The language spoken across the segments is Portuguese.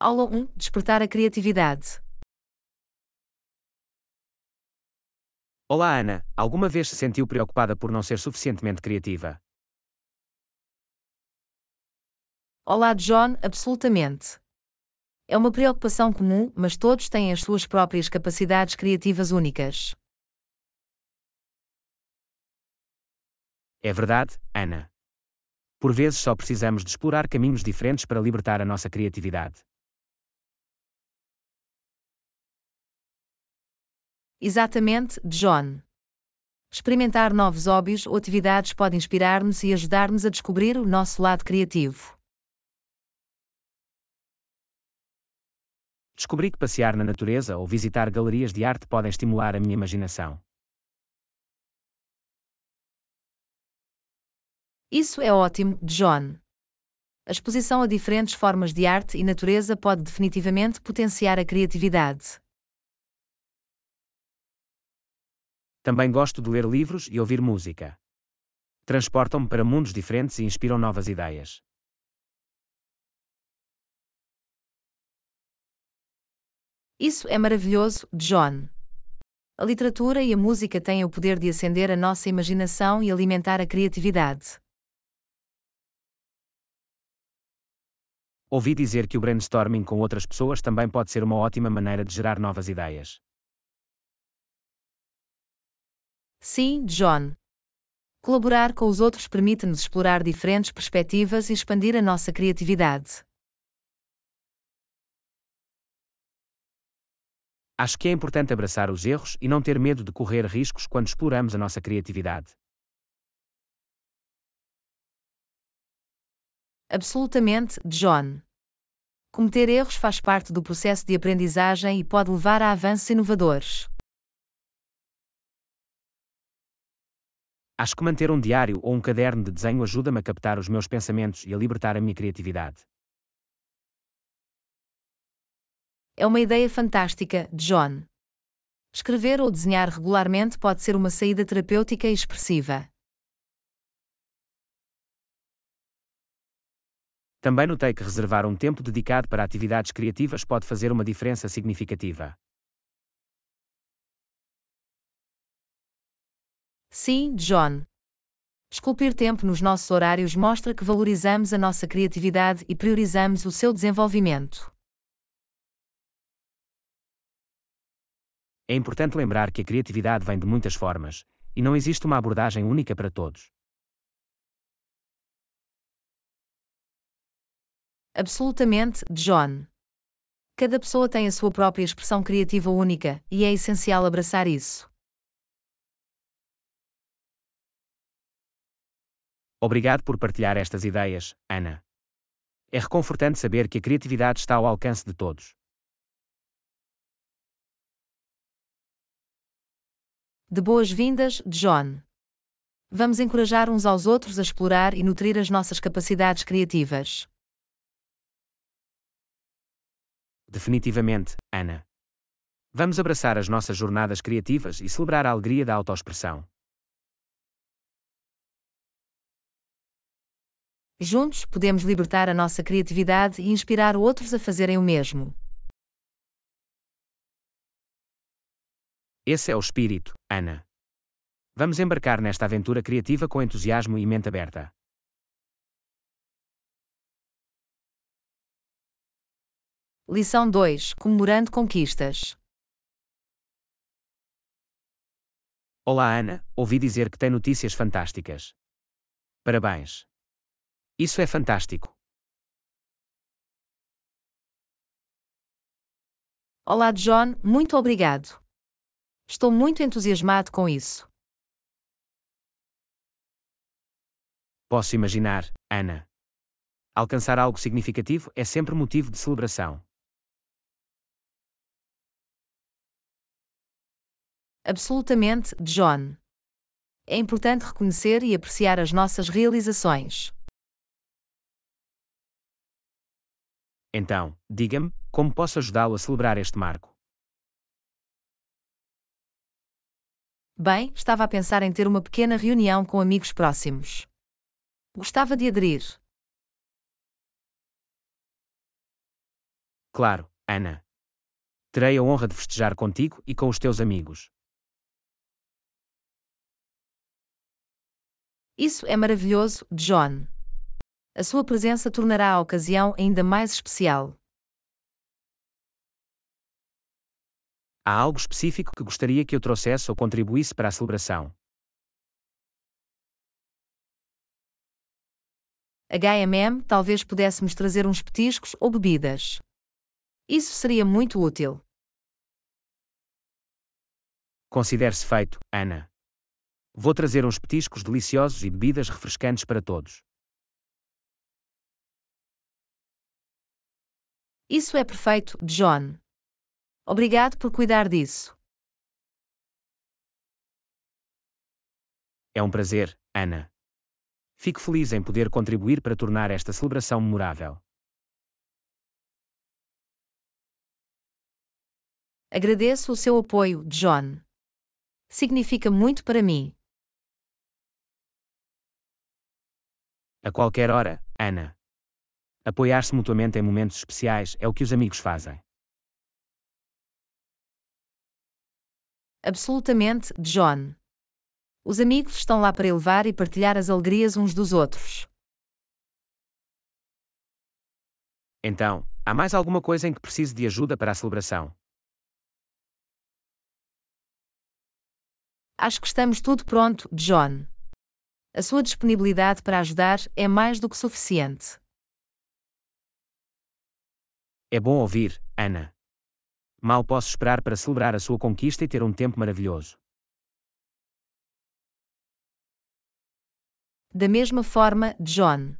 Aula 1 Despertar a criatividade. Olá, Ana. Alguma vez se sentiu preocupada por não ser suficientemente criativa? Olá, John. Absolutamente. É uma preocupação comum, mas todos têm as suas próprias capacidades criativas únicas. É verdade, Ana. Por vezes só precisamos de explorar caminhos diferentes para libertar a nossa criatividade. Exatamente, John. Experimentar novos hobbies ou atividades pode inspirar-nos e ajudar-nos a descobrir o nosso lado criativo. Descobri que passear na natureza ou visitar galerias de arte podem estimular a minha imaginação. Isso é ótimo, John. A exposição a diferentes formas de arte e natureza pode definitivamente potenciar a criatividade. Também gosto de ler livros e ouvir música. Transportam-me para mundos diferentes e inspiram novas ideias. Isso é maravilhoso, John. A literatura e a música têm o poder de acender a nossa imaginação e alimentar a criatividade. Ouvi dizer que o brainstorming com outras pessoas também pode ser uma ótima maneira de gerar novas ideias. Sim, John. Colaborar com os outros permite-nos explorar diferentes perspectivas e expandir a nossa criatividade. Acho que é importante abraçar os erros e não ter medo de correr riscos quando exploramos a nossa criatividade. Absolutamente, John. Cometer erros faz parte do processo de aprendizagem e pode levar a avanços inovadores. Acho que manter um diário ou um caderno de desenho ajuda-me a captar os meus pensamentos e a libertar a minha criatividade. É uma ideia fantástica, John. Escrever ou desenhar regularmente pode ser uma saída terapêutica e expressiva. Também notei que reservar um tempo dedicado para atividades criativas pode fazer uma diferença significativa. Sim, John. Esculpir tempo nos nossos horários mostra que valorizamos a nossa criatividade e priorizamos o seu desenvolvimento. É importante lembrar que a criatividade vem de muitas formas, e não existe uma abordagem única para todos. Absolutamente, John. Cada pessoa tem a sua própria expressão criativa única, e é essencial abraçar isso. Obrigado por partilhar estas ideias, Ana. É reconfortante saber que a criatividade está ao alcance de todos. De boas-vindas, John. Vamos encorajar uns aos outros a explorar e nutrir as nossas capacidades criativas. Definitivamente, Ana. Vamos abraçar as nossas jornadas criativas e celebrar a alegria da autoexpressão. Juntos podemos libertar a nossa criatividade e inspirar outros a fazerem o mesmo. Esse é o espírito, Ana. Vamos embarcar nesta aventura criativa com entusiasmo e mente aberta. Lição 2 Comemorando Conquistas Olá, Ana, ouvi dizer que tem notícias fantásticas. Parabéns! Isso é fantástico. Olá, John, muito obrigado. Estou muito entusiasmado com isso. Posso imaginar, Ana. Alcançar algo significativo é sempre motivo de celebração. Absolutamente, John. É importante reconhecer e apreciar as nossas realizações. Então, diga-me, como posso ajudá-lo a celebrar este marco? Bem, estava a pensar em ter uma pequena reunião com amigos próximos. Gostava de aderir. Claro, Ana. Terei a honra de festejar contigo e com os teus amigos. Isso é maravilhoso, John a sua presença tornará a ocasião ainda mais especial. Há algo específico que gostaria que eu trouxesse ou contribuísse para a celebração. HMM, talvez pudéssemos trazer uns petiscos ou bebidas. Isso seria muito útil. Considere-se feito, Ana. Vou trazer uns petiscos deliciosos e bebidas refrescantes para todos. Isso é perfeito, John. Obrigado por cuidar disso. É um prazer, Ana. Fico feliz em poder contribuir para tornar esta celebração memorável. Agradeço o seu apoio, John. Significa muito para mim. A qualquer hora, Ana. Apoiar-se mutuamente em momentos especiais é o que os amigos fazem. Absolutamente, John. Os amigos estão lá para elevar e partilhar as alegrias uns dos outros. Então, há mais alguma coisa em que precise de ajuda para a celebração? Acho que estamos tudo pronto, John. A sua disponibilidade para ajudar é mais do que suficiente. É bom ouvir, Ana. Mal posso esperar para celebrar a sua conquista e ter um tempo maravilhoso. Da mesma forma, John.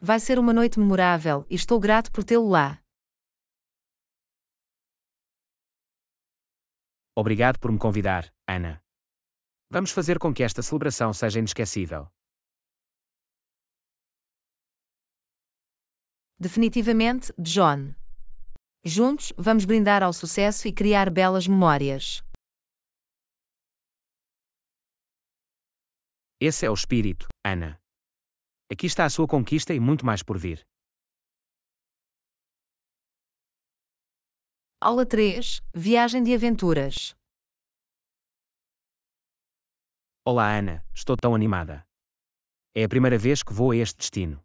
Vai ser uma noite memorável e estou grato por tê-lo lá. Obrigado por me convidar, Ana. Vamos fazer com que esta celebração seja inesquecível. definitivamente, John. Juntos, vamos brindar ao sucesso e criar belas memórias. Esse é o espírito, Ana. Aqui está a sua conquista e muito mais por vir. Aula 3 Viagem de Aventuras. Olá, Ana, estou tão animada. É a primeira vez que vou a este destino.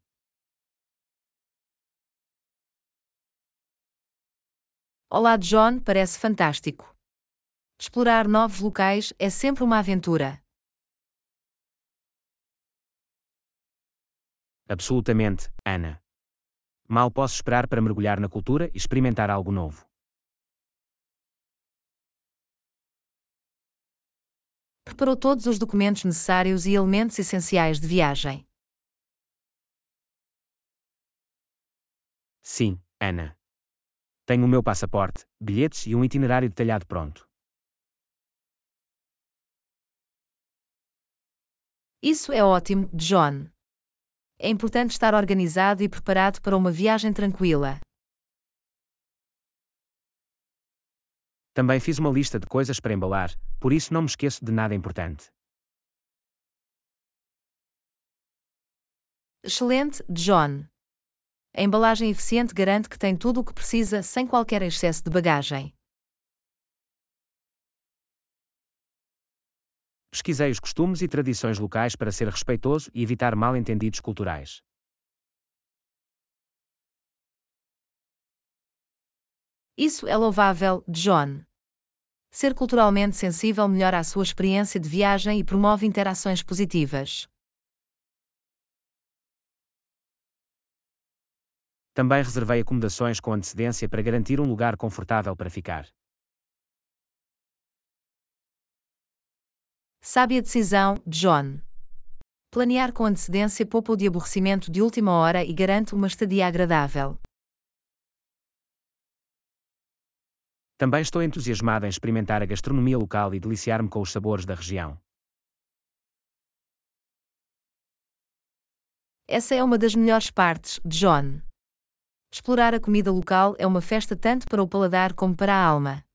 Olá John parece fantástico. Explorar novos locais é sempre uma aventura. Absolutamente, Ana. Mal posso esperar para mergulhar na cultura e experimentar algo novo. Preparou todos os documentos necessários e elementos essenciais de viagem. Sim, Ana. Tenho o meu passaporte, bilhetes e um itinerário detalhado pronto. Isso é ótimo, John. É importante estar organizado e preparado para uma viagem tranquila. Também fiz uma lista de coisas para embalar, por isso não me esqueço de nada importante. Excelente, John. A embalagem eficiente garante que tem tudo o que precisa sem qualquer excesso de bagagem. Pesquisei os costumes e tradições locais para ser respeitoso e evitar mal-entendidos culturais. Isso é louvável, John. Ser culturalmente sensível melhora a sua experiência de viagem e promove interações positivas. Também reservei acomodações com antecedência para garantir um lugar confortável para ficar. Sábia decisão, John. Planear com antecedência poupa o de aborrecimento de última hora e garante uma estadia agradável. Também estou entusiasmada em experimentar a gastronomia local e deliciar-me com os sabores da região. Essa é uma das melhores partes, John. Explorar a comida local é uma festa tanto para o paladar como para a alma.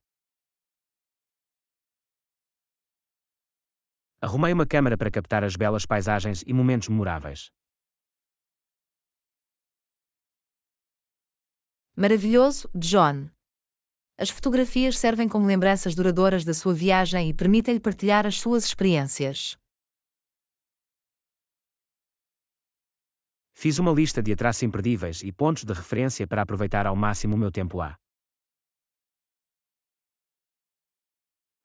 Arrumei uma câmera para captar as belas paisagens e momentos memoráveis. Maravilhoso, John. As fotografias servem como lembranças duradouras da sua viagem e permitem-lhe partilhar as suas experiências. Fiz uma lista de atrasos imperdíveis e pontos de referência para aproveitar ao máximo o meu tempo lá.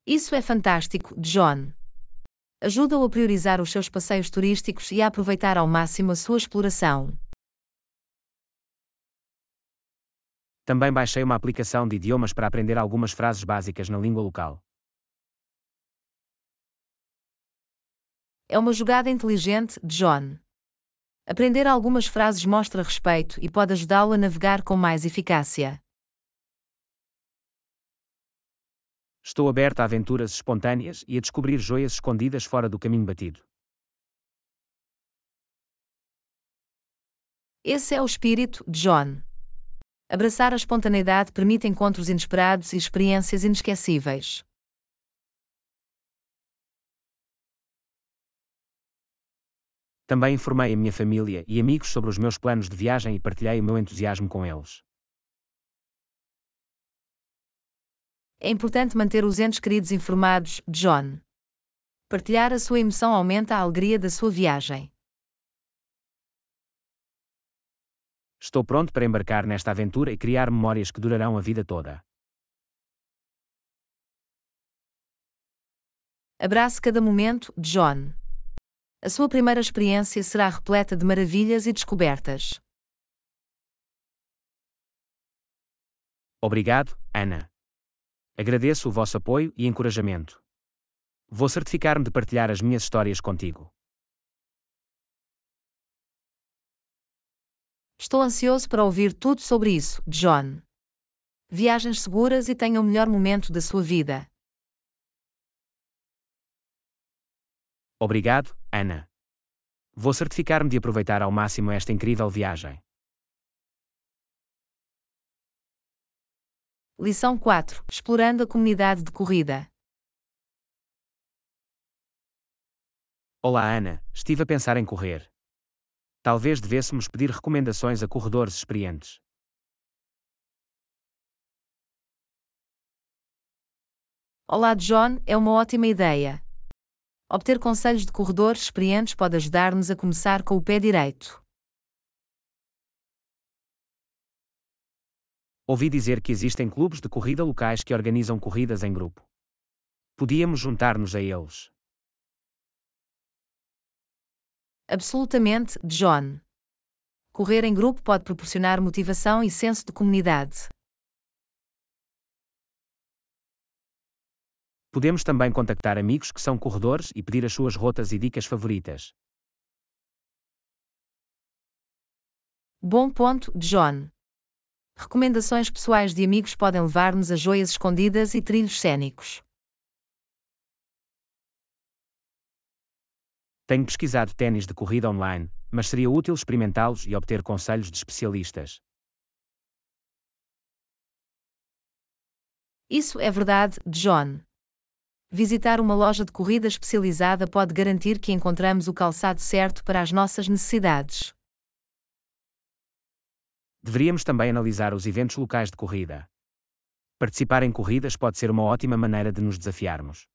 Isso é fantástico, John. Ajuda-o a priorizar os seus passeios turísticos e a aproveitar ao máximo a sua exploração. Também baixei uma aplicação de idiomas para aprender algumas frases básicas na língua local. É uma jogada inteligente, John. Aprender algumas frases mostra respeito e pode ajudá-lo a navegar com mais eficácia. Estou aberta a aventuras espontâneas e a descobrir joias escondidas fora do caminho batido. Esse é o espírito de John. Abraçar a espontaneidade permite encontros inesperados e experiências inesquecíveis. Também informei a minha família e amigos sobre os meus planos de viagem e partilhei o meu entusiasmo com eles. É importante manter os entes queridos informados, John. Partilhar a sua emoção aumenta a alegria da sua viagem. Estou pronto para embarcar nesta aventura e criar memórias que durarão a vida toda. Abrace cada momento, John a sua primeira experiência será repleta de maravilhas e descobertas. Obrigado, Ana. Agradeço o vosso apoio e encorajamento. Vou certificar-me de partilhar as minhas histórias contigo. Estou ansioso para ouvir tudo sobre isso, John. Viagens seguras e tenha o melhor momento da sua vida. Obrigado, Ana. Vou certificar-me de aproveitar ao máximo esta incrível viagem. Lição 4 Explorando a comunidade de corrida. Olá, Ana. Estive a pensar em correr. Talvez devêssemos pedir recomendações a corredores experientes. Olá, John, é uma ótima ideia. Obter conselhos de corredores experientes pode ajudar-nos a começar com o pé direito. Ouvi dizer que existem clubes de corrida locais que organizam corridas em grupo. Podíamos juntar-nos a eles. Absolutamente, John. Correr em grupo pode proporcionar motivação e senso de comunidade. Podemos também contactar amigos que são corredores e pedir as suas rotas e dicas favoritas. Bom ponto, John. Recomendações pessoais de amigos podem levar-nos a joias escondidas e trilhos cênicos. Tenho pesquisado tênis de corrida online, mas seria útil experimentá-los e obter conselhos de especialistas. Isso é verdade, John. Visitar uma loja de corrida especializada pode garantir que encontramos o calçado certo para as nossas necessidades. Deveríamos também analisar os eventos locais de corrida. Participar em corridas pode ser uma ótima maneira de nos desafiarmos.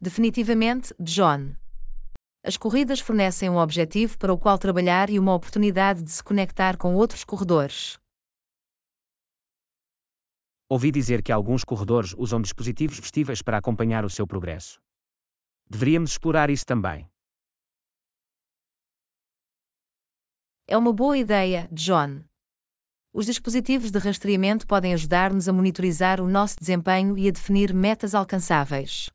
Definitivamente, John. As corridas fornecem um objetivo para o qual trabalhar e uma oportunidade de se conectar com outros corredores. Ouvi dizer que alguns corredores usam dispositivos vestíveis para acompanhar o seu progresso. Deveríamos explorar isso também. É uma boa ideia, John. Os dispositivos de rastreamento podem ajudar-nos a monitorizar o nosso desempenho e a definir metas alcançáveis.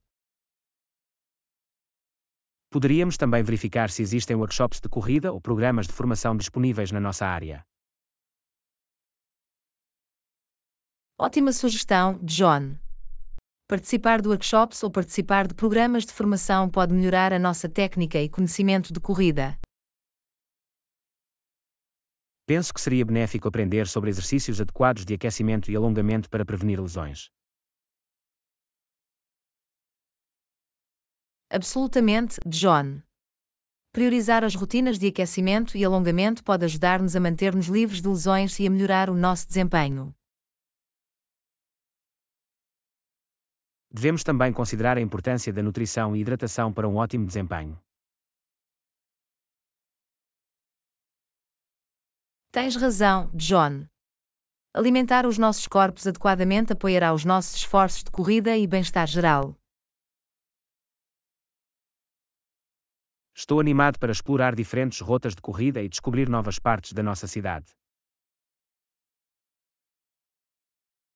Poderíamos também verificar se existem workshops de corrida ou programas de formação disponíveis na nossa área. Ótima sugestão, John. Participar de workshops ou participar de programas de formação pode melhorar a nossa técnica e conhecimento de corrida. Penso que seria benéfico aprender sobre exercícios adequados de aquecimento e alongamento para prevenir lesões. Absolutamente, John. Priorizar as rotinas de aquecimento e alongamento pode ajudar-nos a manter-nos livres de lesões e a melhorar o nosso desempenho. Devemos também considerar a importância da nutrição e hidratação para um ótimo desempenho. Tens razão, John. Alimentar os nossos corpos adequadamente apoiará os nossos esforços de corrida e bem-estar geral. Estou animado para explorar diferentes rotas de corrida e descobrir novas partes da nossa cidade.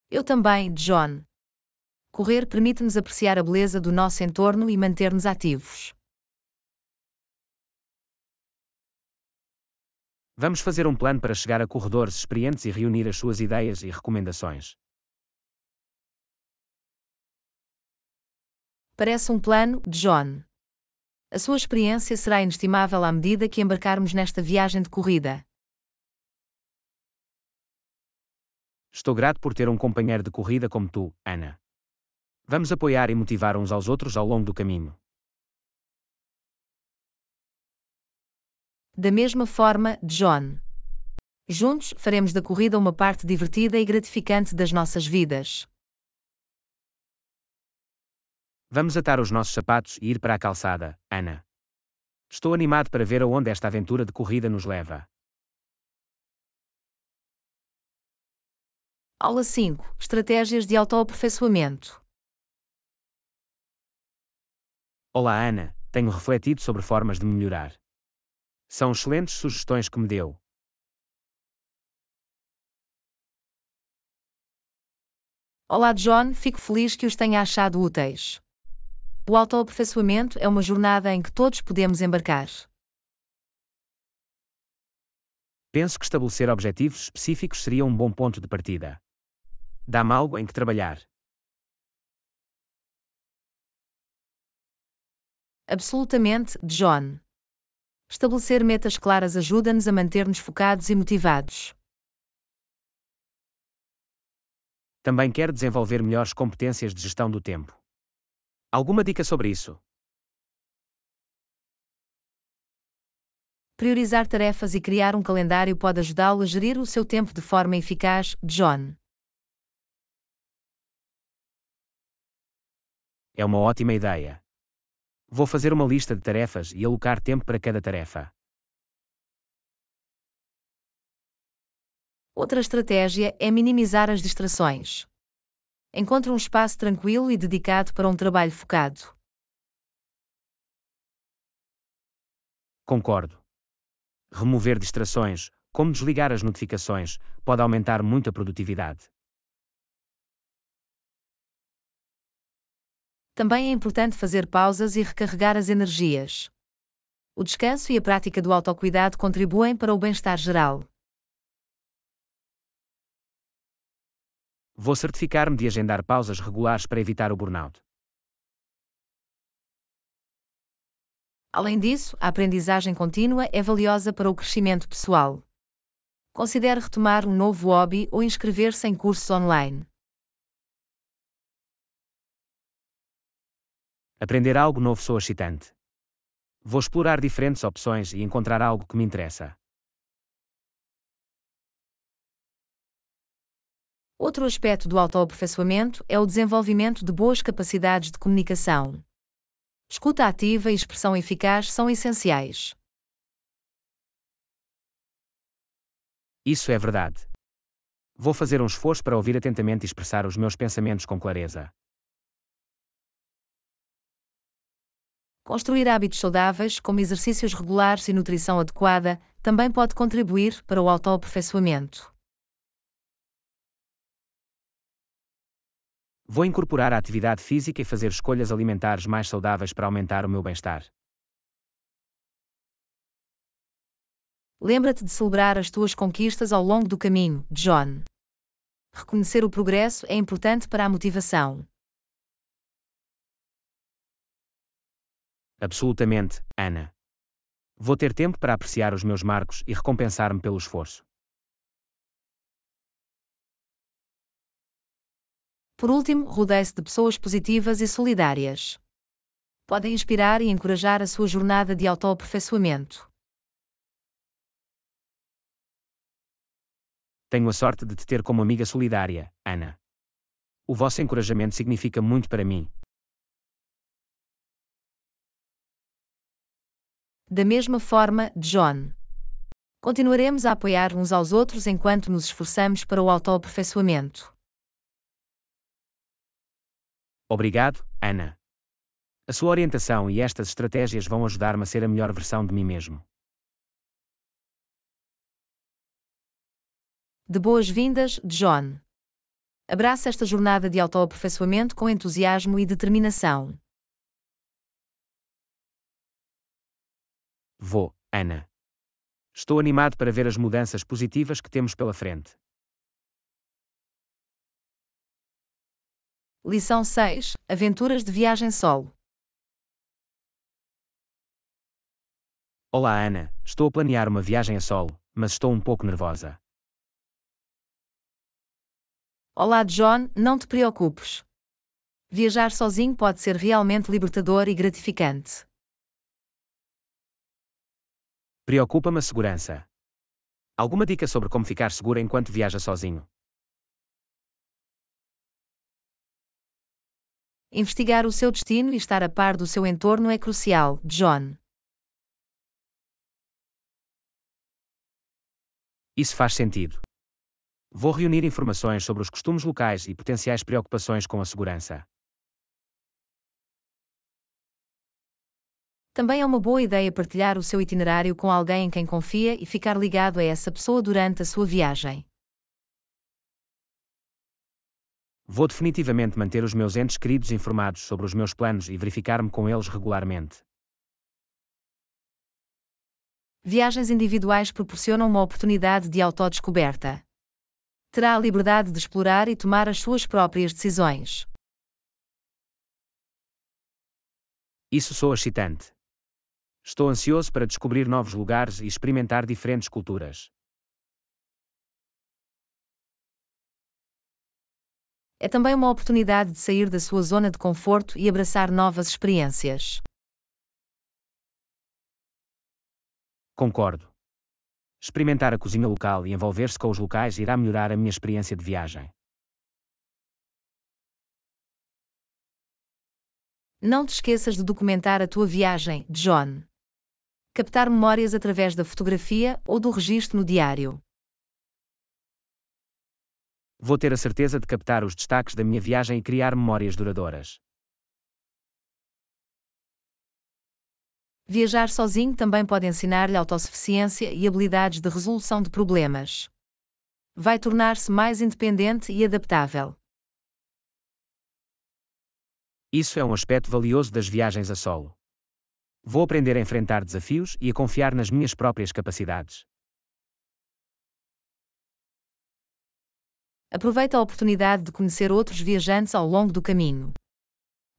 Eu também, John. Correr permite-nos apreciar a beleza do nosso entorno e manter-nos ativos. Vamos fazer um plano para chegar a corredores experientes e reunir as suas ideias e recomendações. Parece um plano John. A sua experiência será inestimável à medida que embarcarmos nesta viagem de corrida. Estou grato por ter um companheiro de corrida como tu, Ana. Vamos apoiar e motivar uns aos outros ao longo do caminho. Da mesma forma, John. Juntos faremos da corrida uma parte divertida e gratificante das nossas vidas. Vamos atar os nossos sapatos e ir para a calçada, Ana. Estou animado para ver aonde esta aventura de corrida nos leva. Aula 5 Estratégias de autoaperfeiçoamento Olá Ana, tenho refletido sobre formas de melhorar. São excelentes sugestões que me deu. Olá John, fico feliz que os tenha achado úteis. O autoaperfeiçoamento é uma jornada em que todos podemos embarcar. Penso que estabelecer objetivos específicos seria um bom ponto de partida. Dá-me algo em que trabalhar. absolutamente, John. Estabelecer metas claras ajuda-nos a manter-nos focados e motivados. Também quer desenvolver melhores competências de gestão do tempo. Alguma dica sobre isso? Priorizar tarefas e criar um calendário pode ajudá-lo a gerir o seu tempo de forma eficaz, John. É uma ótima ideia. Vou fazer uma lista de tarefas e alocar tempo para cada tarefa. Outra estratégia é minimizar as distrações. Encontre um espaço tranquilo e dedicado para um trabalho focado. Concordo. Remover distrações, como desligar as notificações, pode aumentar muito a produtividade. também é importante fazer pausas e recarregar as energias. O descanso e a prática do autocuidado contribuem para o bem-estar geral. Vou certificar-me de agendar pausas regulares para evitar o burnout. Além disso, a aprendizagem contínua é valiosa para o crescimento pessoal. Considere retomar um novo hobby ou inscrever-se em cursos online. Aprender algo novo sou excitante. Vou explorar diferentes opções e encontrar algo que me interessa. Outro aspecto do autoaperfeiçoamento é o desenvolvimento de boas capacidades de comunicação. Escuta ativa e expressão eficaz são essenciais. Isso é verdade. Vou fazer um esforço para ouvir atentamente e expressar os meus pensamentos com clareza. Construir hábitos saudáveis, como exercícios regulares e nutrição adequada, também pode contribuir para o autoaperfeiçoamento. Vou incorporar a atividade física e fazer escolhas alimentares mais saudáveis para aumentar o meu bem-estar. Lembra-te de celebrar as tuas conquistas ao longo do caminho, John. Reconhecer o progresso é importante para a motivação. absolutamente, Ana. Vou ter tempo para apreciar os meus marcos e recompensar-me pelo esforço. Por último, rodeie-se de pessoas positivas e solidárias. Podem inspirar e encorajar a sua jornada de autoaperfeiçoamento. Tenho a sorte de te ter como amiga solidária, Ana. O vosso encorajamento significa muito para mim, da mesma forma, John. Continuaremos a apoiar uns aos outros enquanto nos esforçamos para o autoaperfeiçoamento. Obrigado, Ana. A sua orientação e estas estratégias vão ajudar-me a ser a melhor versão de mim mesmo. De boas-vindas, John. Abraça esta jornada de autoaperfeiçoamento com entusiasmo e determinação. Vou, Ana. Estou animado para ver as mudanças positivas que temos pela frente. Lição 6 Aventuras de viagem solo. Olá, Ana. Estou a planear uma viagem a solo, mas estou um pouco nervosa. Olá, John. Não te preocupes. Viajar sozinho pode ser realmente libertador e gratificante. Preocupa-me a segurança. Alguma dica sobre como ficar seguro enquanto viaja sozinho? Investigar o seu destino e estar a par do seu entorno é crucial, John. Isso faz sentido. Vou reunir informações sobre os costumes locais e potenciais preocupações com a segurança. Também é uma boa ideia partilhar o seu itinerário com alguém em quem confia e ficar ligado a essa pessoa durante a sua viagem. Vou definitivamente manter os meus entes queridos informados sobre os meus planos e verificar-me com eles regularmente. Viagens individuais proporcionam uma oportunidade de autodescoberta. Terá a liberdade de explorar e tomar as suas próprias decisões. Isso soa excitante. Estou ansioso para descobrir novos lugares e experimentar diferentes culturas. É também uma oportunidade de sair da sua zona de conforto e abraçar novas experiências. Concordo. Experimentar a cozinha local e envolver-se com os locais irá melhorar a minha experiência de viagem. Não te esqueças de documentar a tua viagem, John captar memórias através da fotografia ou do registro no diário. Vou ter a certeza de captar os destaques da minha viagem e criar memórias duradouras. Viajar sozinho também pode ensinar-lhe autossuficiência e habilidades de resolução de problemas. Vai tornar-se mais independente e adaptável. Isso é um aspecto valioso das viagens a solo. Vou aprender a enfrentar desafios e a confiar nas minhas próprias capacidades. Aproveita a oportunidade de conhecer outros viajantes ao longo do caminho.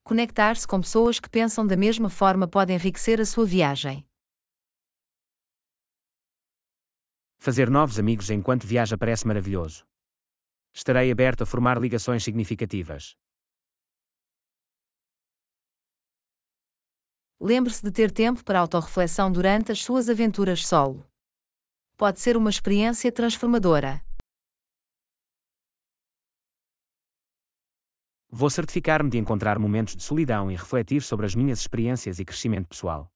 Conectar-se com pessoas que pensam da mesma forma pode enriquecer a sua viagem. Fazer novos amigos enquanto viaja parece maravilhoso. Estarei aberto a formar ligações significativas. lembre-se de ter tempo para autorreflexão durante as suas aventuras solo. Pode ser uma experiência transformadora. Vou certificar-me de encontrar momentos de solidão e refletir sobre as minhas experiências e crescimento pessoal.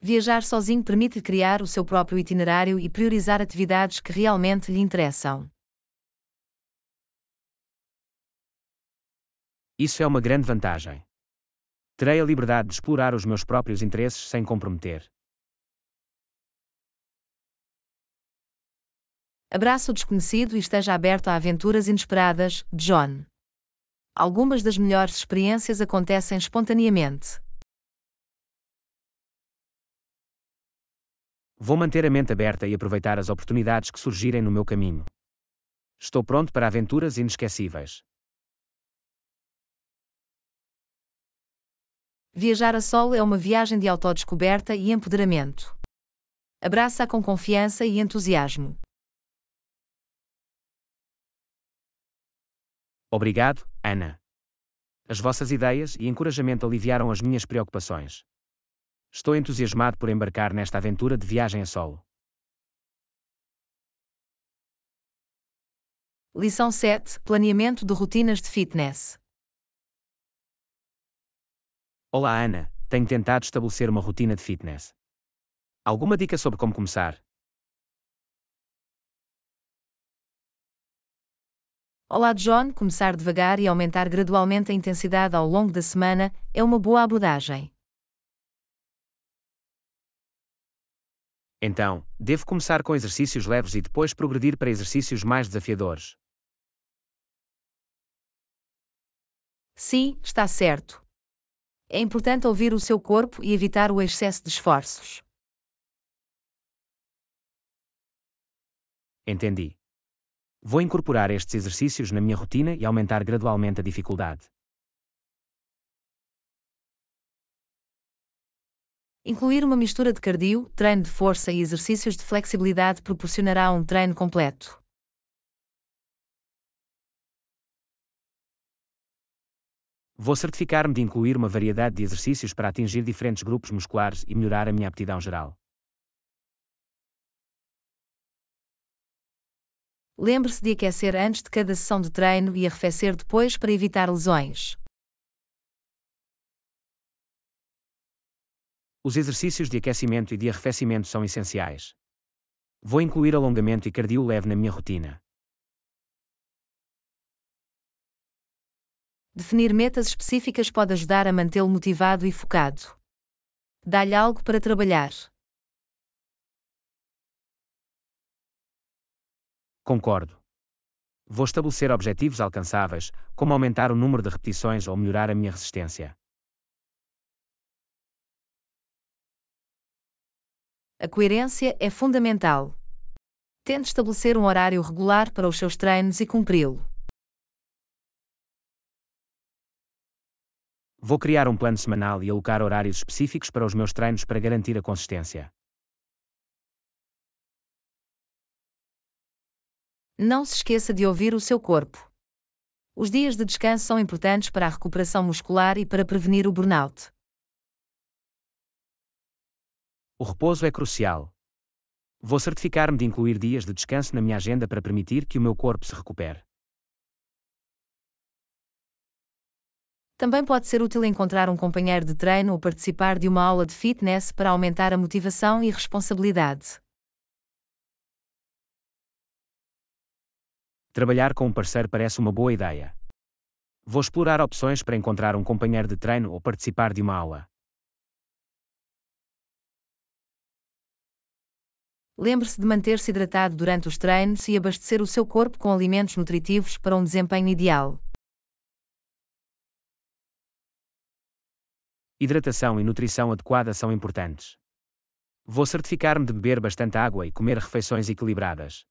Viajar sozinho permite criar o seu próprio itinerário e priorizar atividades que realmente lhe interessam. Isso é uma grande vantagem. Terei a liberdade de explorar os meus próprios interesses sem comprometer. Abraço o desconhecido e esteja aberto a aventuras inesperadas, John. Algumas das melhores experiências acontecem espontaneamente. Vou manter a mente aberta e aproveitar as oportunidades que surgirem no meu caminho. Estou pronto para aventuras inesquecíveis. Viajar a solo é uma viagem de autodescoberta e empoderamento. Abraça-a com confiança e entusiasmo. Obrigado, Ana. As vossas ideias e encorajamento aliviaram as minhas preocupações. Estou entusiasmado por embarcar nesta aventura de viagem a solo. Lição 7 Planeamento de rotinas de fitness. Olá Ana, tenho tentado estabelecer uma rotina de fitness. Alguma dica sobre como começar? Olá John, começar devagar e aumentar gradualmente a intensidade ao longo da semana é uma boa abordagem. Então, devo começar com exercícios leves e depois progredir para exercícios mais desafiadores. Sim, está certo. É importante ouvir o seu corpo e evitar o excesso de esforços. Entendi. Vou incorporar estes exercícios na minha rotina e aumentar gradualmente a dificuldade. Incluir uma mistura de cardio, treino de força e exercícios de flexibilidade proporcionará um treino completo. Vou certificar-me de incluir uma variedade de exercícios para atingir diferentes grupos musculares e melhorar a minha aptidão geral. Lembre-se de aquecer antes de cada sessão de treino e arrefecer depois para evitar lesões. Os exercícios de aquecimento e de arrefecimento são essenciais. Vou incluir alongamento e cardio leve na minha rotina. Definir metas específicas pode ajudar a mantê-lo motivado e focado. Dá-lhe algo para trabalhar. Concordo. Vou estabelecer objetivos alcançáveis, como aumentar o número de repetições ou melhorar a minha resistência. A coerência é fundamental. Tente estabelecer um horário regular para os seus treinos e cumpri-lo. Vou criar um plano semanal e alocar horários específicos para os meus treinos para garantir a consistência. Não se esqueça de ouvir o seu corpo. Os dias de descanso são importantes para a recuperação muscular e para prevenir o burnout. O repouso é crucial. Vou certificar-me de incluir dias de descanso na minha agenda para permitir que o meu corpo se recupere. Também pode ser útil encontrar um companheiro de treino ou participar de uma aula de fitness para aumentar a motivação e responsabilidade. Trabalhar com um parceiro parece uma boa ideia. Vou explorar opções para encontrar um companheiro de treino ou participar de uma aula. Lembre-se de manter-se hidratado durante os treinos e abastecer o seu corpo com alimentos nutritivos para um desempenho ideal. hidratação e nutrição adequada são importantes. Vou certificar-me de beber bastante água e comer refeições equilibradas.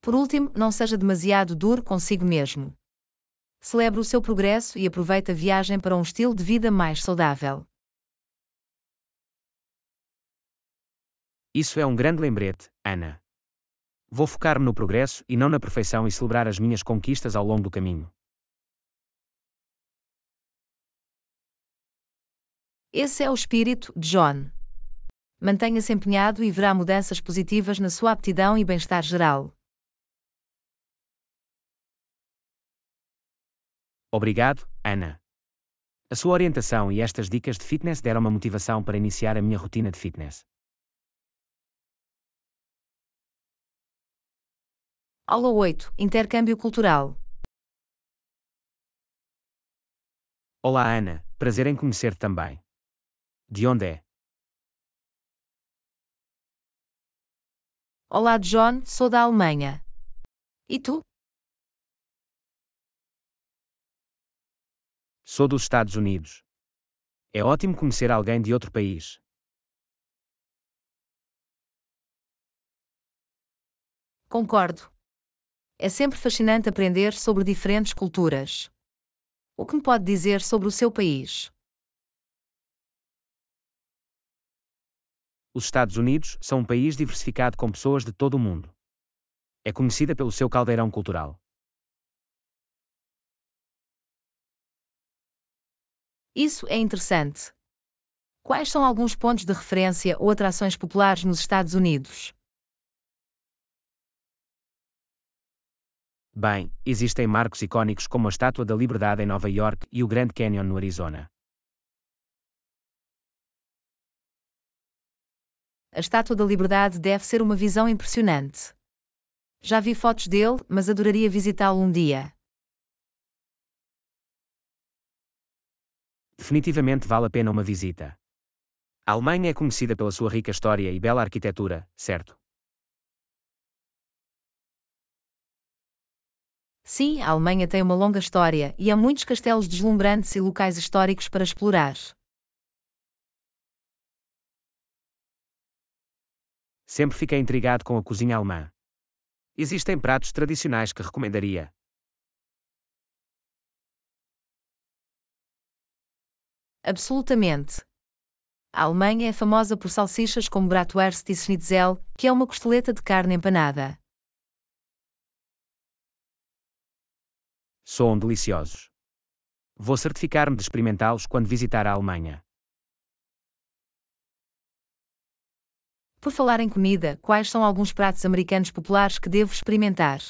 Por último, não seja demasiado duro consigo mesmo. Celebre o seu progresso e aproveite a viagem para um estilo de vida mais saudável. Isso é um grande lembrete, Ana. Vou focar-me no progresso e não na perfeição e celebrar as minhas conquistas ao longo do caminho. Esse é o espírito de John. Mantenha-se empenhado e verá mudanças positivas na sua aptidão e bem-estar geral. Obrigado, Ana. A sua orientação e estas dicas de fitness deram uma motivação para iniciar a minha rotina de fitness. Aula 8 Intercâmbio Cultural Olá, Ana. Prazer em conhecer-te também de onde é? Olá, John, sou da Alemanha. E tu? Sou dos Estados Unidos. É ótimo conhecer alguém de outro país. Concordo. É sempre fascinante aprender sobre diferentes culturas. O que me pode dizer sobre o seu país? Os Estados Unidos são um país diversificado com pessoas de todo o mundo. É conhecida pelo seu caldeirão cultural. Isso é interessante. Quais são alguns pontos de referência ou atrações populares nos Estados Unidos? Bem, existem marcos icônicos como a Estátua da Liberdade em Nova York e o Grand Canyon no Arizona. a Estátua da Liberdade deve ser uma visão impressionante. Já vi fotos dele, mas adoraria visitá-lo um dia. Definitivamente vale a pena uma visita. A Alemanha é conhecida pela sua rica história e bela arquitetura, certo? Sim, a Alemanha tem uma longa história e há muitos castelos deslumbrantes e locais históricos para explorar. sempre fiquei intrigado com a cozinha alemã. Existem pratos tradicionais que recomendaria. Absolutamente. A Alemanha é famosa por salsichas como Bratwurst e Schnitzel, que é uma costeleta de carne empanada. São deliciosos. Vou certificar-me de experimentá-los quando visitar a Alemanha. Por falar em comida, quais são alguns pratos americanos populares que devo experimentar?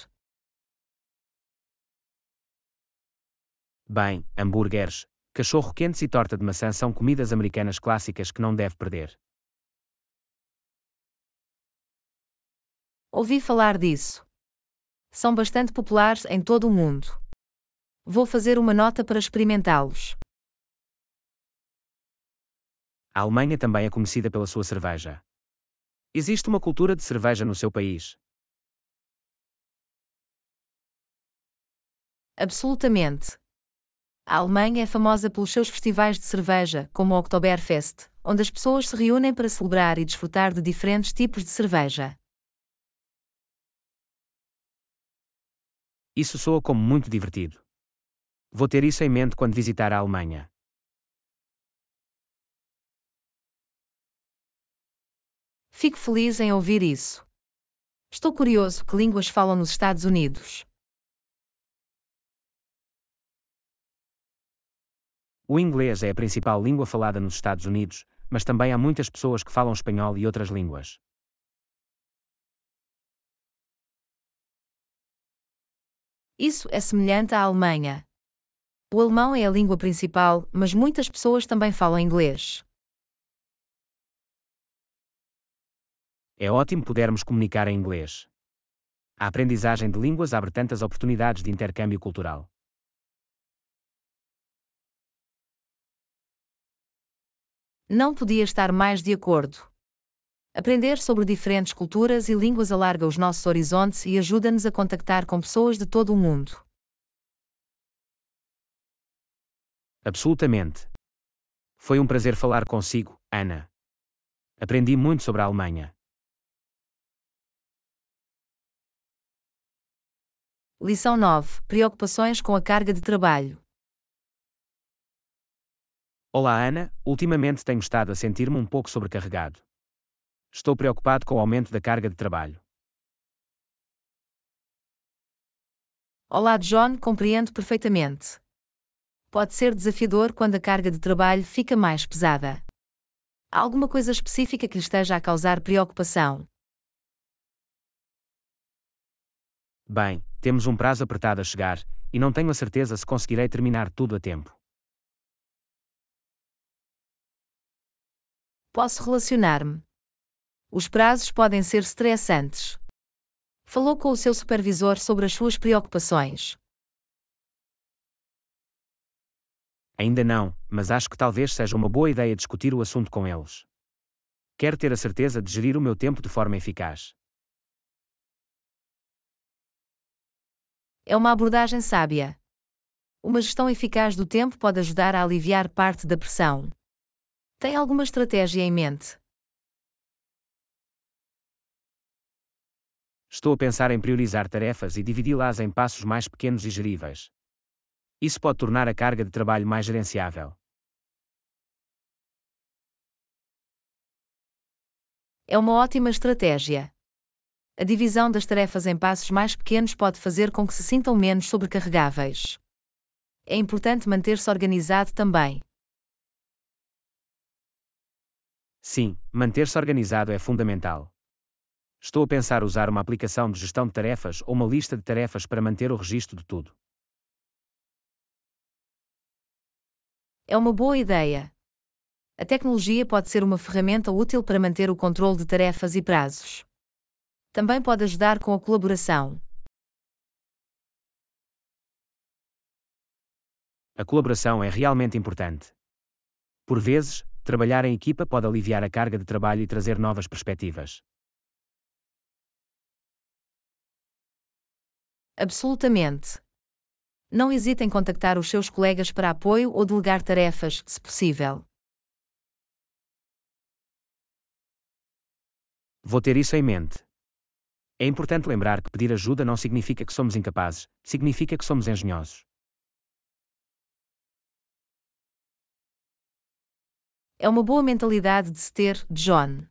Bem, hambúrgueres, cachorro-quentes e torta de maçã são comidas americanas clássicas que não deve perder. Ouvi falar disso. São bastante populares em todo o mundo. Vou fazer uma nota para experimentá-los. A Alemanha também é conhecida pela sua cerveja. Existe uma cultura de cerveja no seu país? Absolutamente. A Alemanha é famosa pelos seus festivais de cerveja, como o Oktoberfest, onde as pessoas se reúnem para celebrar e desfrutar de diferentes tipos de cerveja. Isso soa como muito divertido. Vou ter isso em mente quando visitar a Alemanha. Fico feliz em ouvir isso. Estou curioso que línguas falam nos Estados Unidos. O inglês é a principal língua falada nos Estados Unidos, mas também há muitas pessoas que falam espanhol e outras línguas. Isso é semelhante à Alemanha. O alemão é a língua principal, mas muitas pessoas também falam inglês. É ótimo podermos comunicar em inglês. A aprendizagem de línguas abre tantas oportunidades de intercâmbio cultural. Não podia estar mais de acordo. Aprender sobre diferentes culturas e línguas alarga os nossos horizontes e ajuda-nos a contactar com pessoas de todo o mundo. Absolutamente. Foi um prazer falar consigo, Ana. Aprendi muito sobre a Alemanha. Lição 9 Preocupações com a carga de trabalho. Olá Ana, ultimamente tenho estado a sentir-me um pouco sobrecarregado. Estou preocupado com o aumento da carga de trabalho. Olá John, compreendo perfeitamente. Pode ser desafiador quando a carga de trabalho fica mais pesada. Há alguma coisa específica que lhe esteja a causar preocupação? Bem, temos um prazo apertado a chegar, e não tenho a certeza se conseguirei terminar tudo a tempo. Posso relacionar-me. Os prazos podem ser estressantes. Falou com o seu supervisor sobre as suas preocupações. Ainda não, mas acho que talvez seja uma boa ideia discutir o assunto com eles. Quero ter a certeza de gerir o meu tempo de forma eficaz. É uma abordagem sábia. Uma gestão eficaz do tempo pode ajudar a aliviar parte da pressão. Tem alguma estratégia em mente? Estou a pensar em priorizar tarefas e dividi-las em passos mais pequenos e geríveis. Isso pode tornar a carga de trabalho mais gerenciável. É uma ótima estratégia a divisão das tarefas em passos mais pequenos pode fazer com que se sintam menos sobrecarregáveis. É importante manter-se organizado também. Sim, manter-se organizado é fundamental. Estou a pensar usar uma aplicação de gestão de tarefas ou uma lista de tarefas para manter o registro de tudo. É uma boa ideia. A tecnologia pode ser uma ferramenta útil para manter o controle de tarefas e prazos também pode ajudar com a colaboração. A colaboração é realmente importante. Por vezes, trabalhar em equipa pode aliviar a carga de trabalho e trazer novas perspectivas. Absolutamente. Não hesite em contactar os seus colegas para apoio ou delegar tarefas, se possível. Vou ter isso em mente. É importante lembrar que pedir ajuda não significa que somos incapazes, significa que somos engenhosos. É uma boa mentalidade de se ter, John.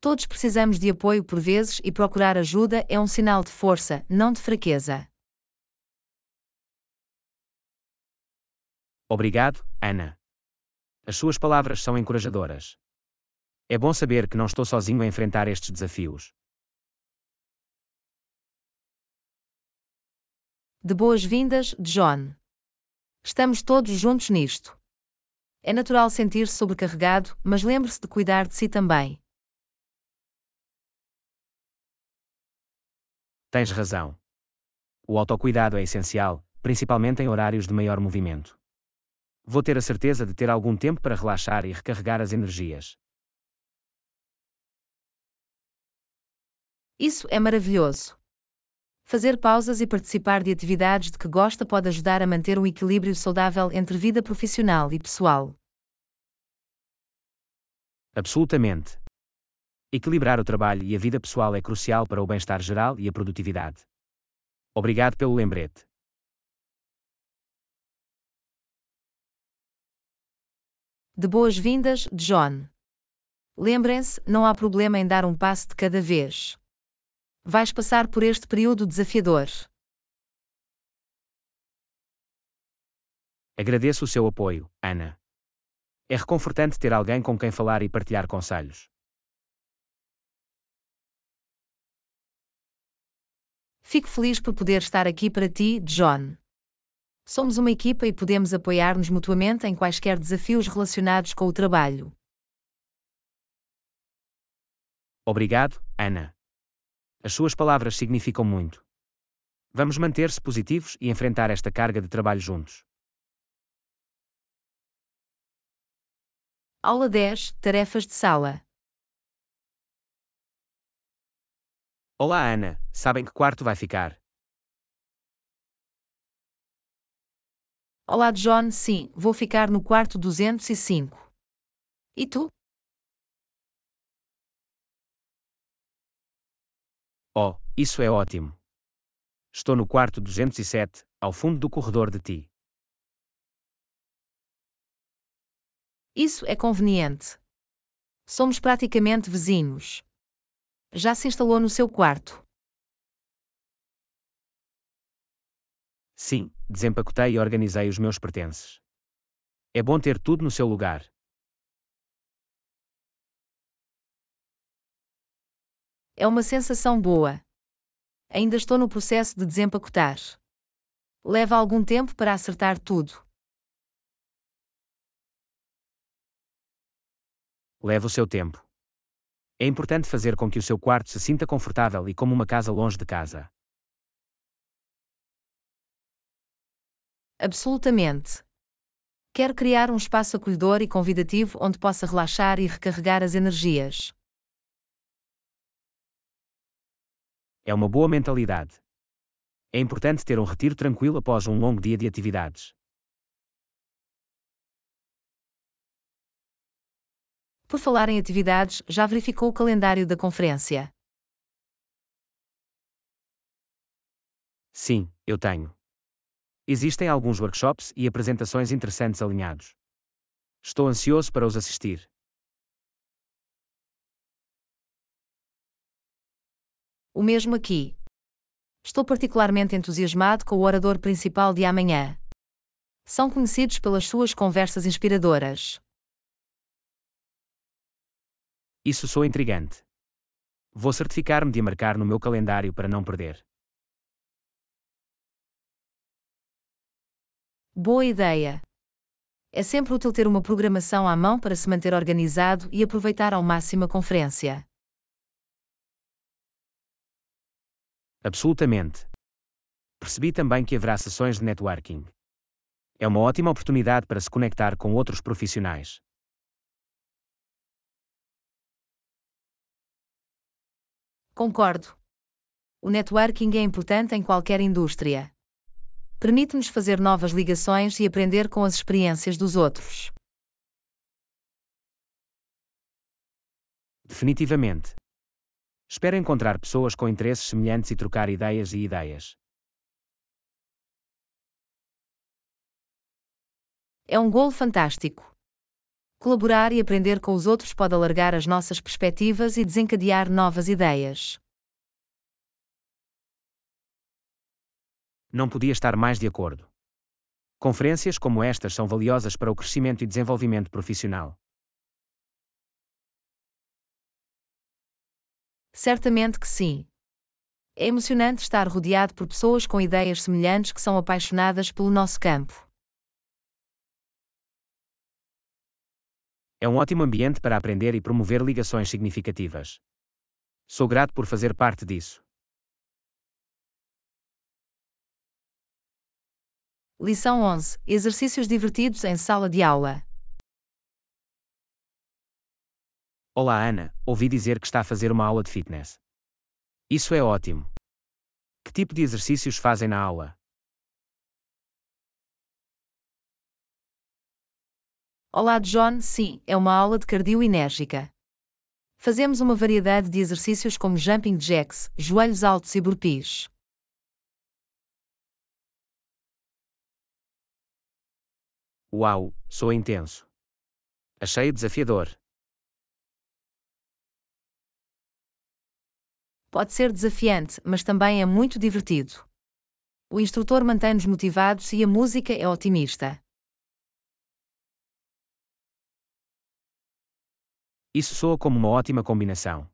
Todos precisamos de apoio por vezes e procurar ajuda é um sinal de força, não de fraqueza. Obrigado, Ana. As suas palavras são encorajadoras. É bom saber que não estou sozinho a enfrentar estes desafios. De boas-vindas, John. Estamos todos juntos nisto. É natural sentir-se sobrecarregado, mas lembre-se de cuidar de si também. Tens razão. O autocuidado é essencial, principalmente em horários de maior movimento. Vou ter a certeza de ter algum tempo para relaxar e recarregar as energias. Isso é maravilhoso. Fazer pausas e participar de atividades de que gosta pode ajudar a manter um equilíbrio saudável entre vida profissional e pessoal. Absolutamente. Equilibrar o trabalho e a vida pessoal é crucial para o bem-estar geral e a produtividade. Obrigado pelo lembrete. De boas-vindas, John. Lembrem-se, não há problema em dar um passo de cada vez vais passar por este período desafiador. Agradeço o seu apoio, Ana. É reconfortante ter alguém com quem falar e partilhar conselhos. Fico feliz por poder estar aqui para ti, John. Somos uma equipa e podemos apoiar-nos mutuamente em quaisquer desafios relacionados com o trabalho. Obrigado, Ana. As suas palavras significam muito. Vamos manter-se positivos e enfrentar esta carga de trabalho juntos. Aula 10 Tarefas de sala. Olá, Ana. Sabem que quarto vai ficar? Olá, John. Sim, vou ficar no quarto 205. E tu? Oh, isso é ótimo. Estou no quarto 207, ao fundo do corredor de ti. Isso é conveniente. Somos praticamente vizinhos. Já se instalou no seu quarto. Sim, desempacotei e organizei os meus pertences. É bom ter tudo no seu lugar. É uma sensação boa. Ainda estou no processo de desempacotar. Leva algum tempo para acertar tudo. Leva o seu tempo. É importante fazer com que o seu quarto se sinta confortável e como uma casa longe de casa. Absolutamente. Quero criar um espaço acolhedor e convidativo onde possa relaxar e recarregar as energias. É uma boa mentalidade. É importante ter um retiro tranquilo após um longo dia de atividades. Por falar em atividades, já verificou o calendário da conferência? Sim, eu tenho. Existem alguns workshops e apresentações interessantes alinhados. Estou ansioso para os assistir. O mesmo aqui. Estou particularmente entusiasmado com o orador principal de amanhã. São conhecidos pelas suas conversas inspiradoras. Isso sou intrigante. Vou certificar-me de marcar no meu calendário para não perder. Boa ideia. É sempre útil ter uma programação à mão para se manter organizado e aproveitar ao máximo a conferência. Absolutamente. Percebi também que haverá sessões de networking. É uma ótima oportunidade para se conectar com outros profissionais. Concordo. O networking é importante em qualquer indústria. Permite-nos fazer novas ligações e aprender com as experiências dos outros. Definitivamente. Espero encontrar pessoas com interesses semelhantes e trocar ideias e ideias. É um golo fantástico. Colaborar e aprender com os outros pode alargar as nossas perspectivas e desencadear novas ideias. Não podia estar mais de acordo. Conferências como estas são valiosas para o crescimento e desenvolvimento profissional. Certamente que sim. É emocionante estar rodeado por pessoas com ideias semelhantes que são apaixonadas pelo nosso campo. É um ótimo ambiente para aprender e promover ligações significativas. Sou grato por fazer parte disso. Lição 11 Exercícios divertidos em sala de aula. Olá Ana, ouvi dizer que está a fazer uma aula de fitness. Isso é ótimo. Que tipo de exercícios fazem na aula? Olá John, sim, é uma aula de cardio enérgica. Fazemos uma variedade de exercícios como jumping jacks, joelhos altos e burpees. Uau, sou intenso. Achei desafiador. Pode ser desafiante, mas também é muito divertido. O instrutor mantém-nos motivados e a música é otimista. Isso soa como uma ótima combinação.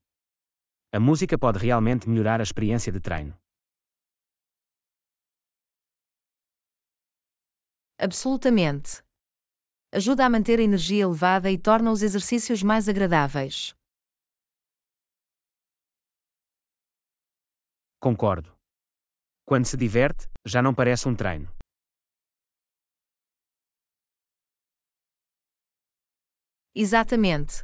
A música pode realmente melhorar a experiência de treino. Absolutamente. Ajuda a manter a energia elevada e torna os exercícios mais agradáveis. Concordo. Quando se diverte, já não parece um treino. Exatamente.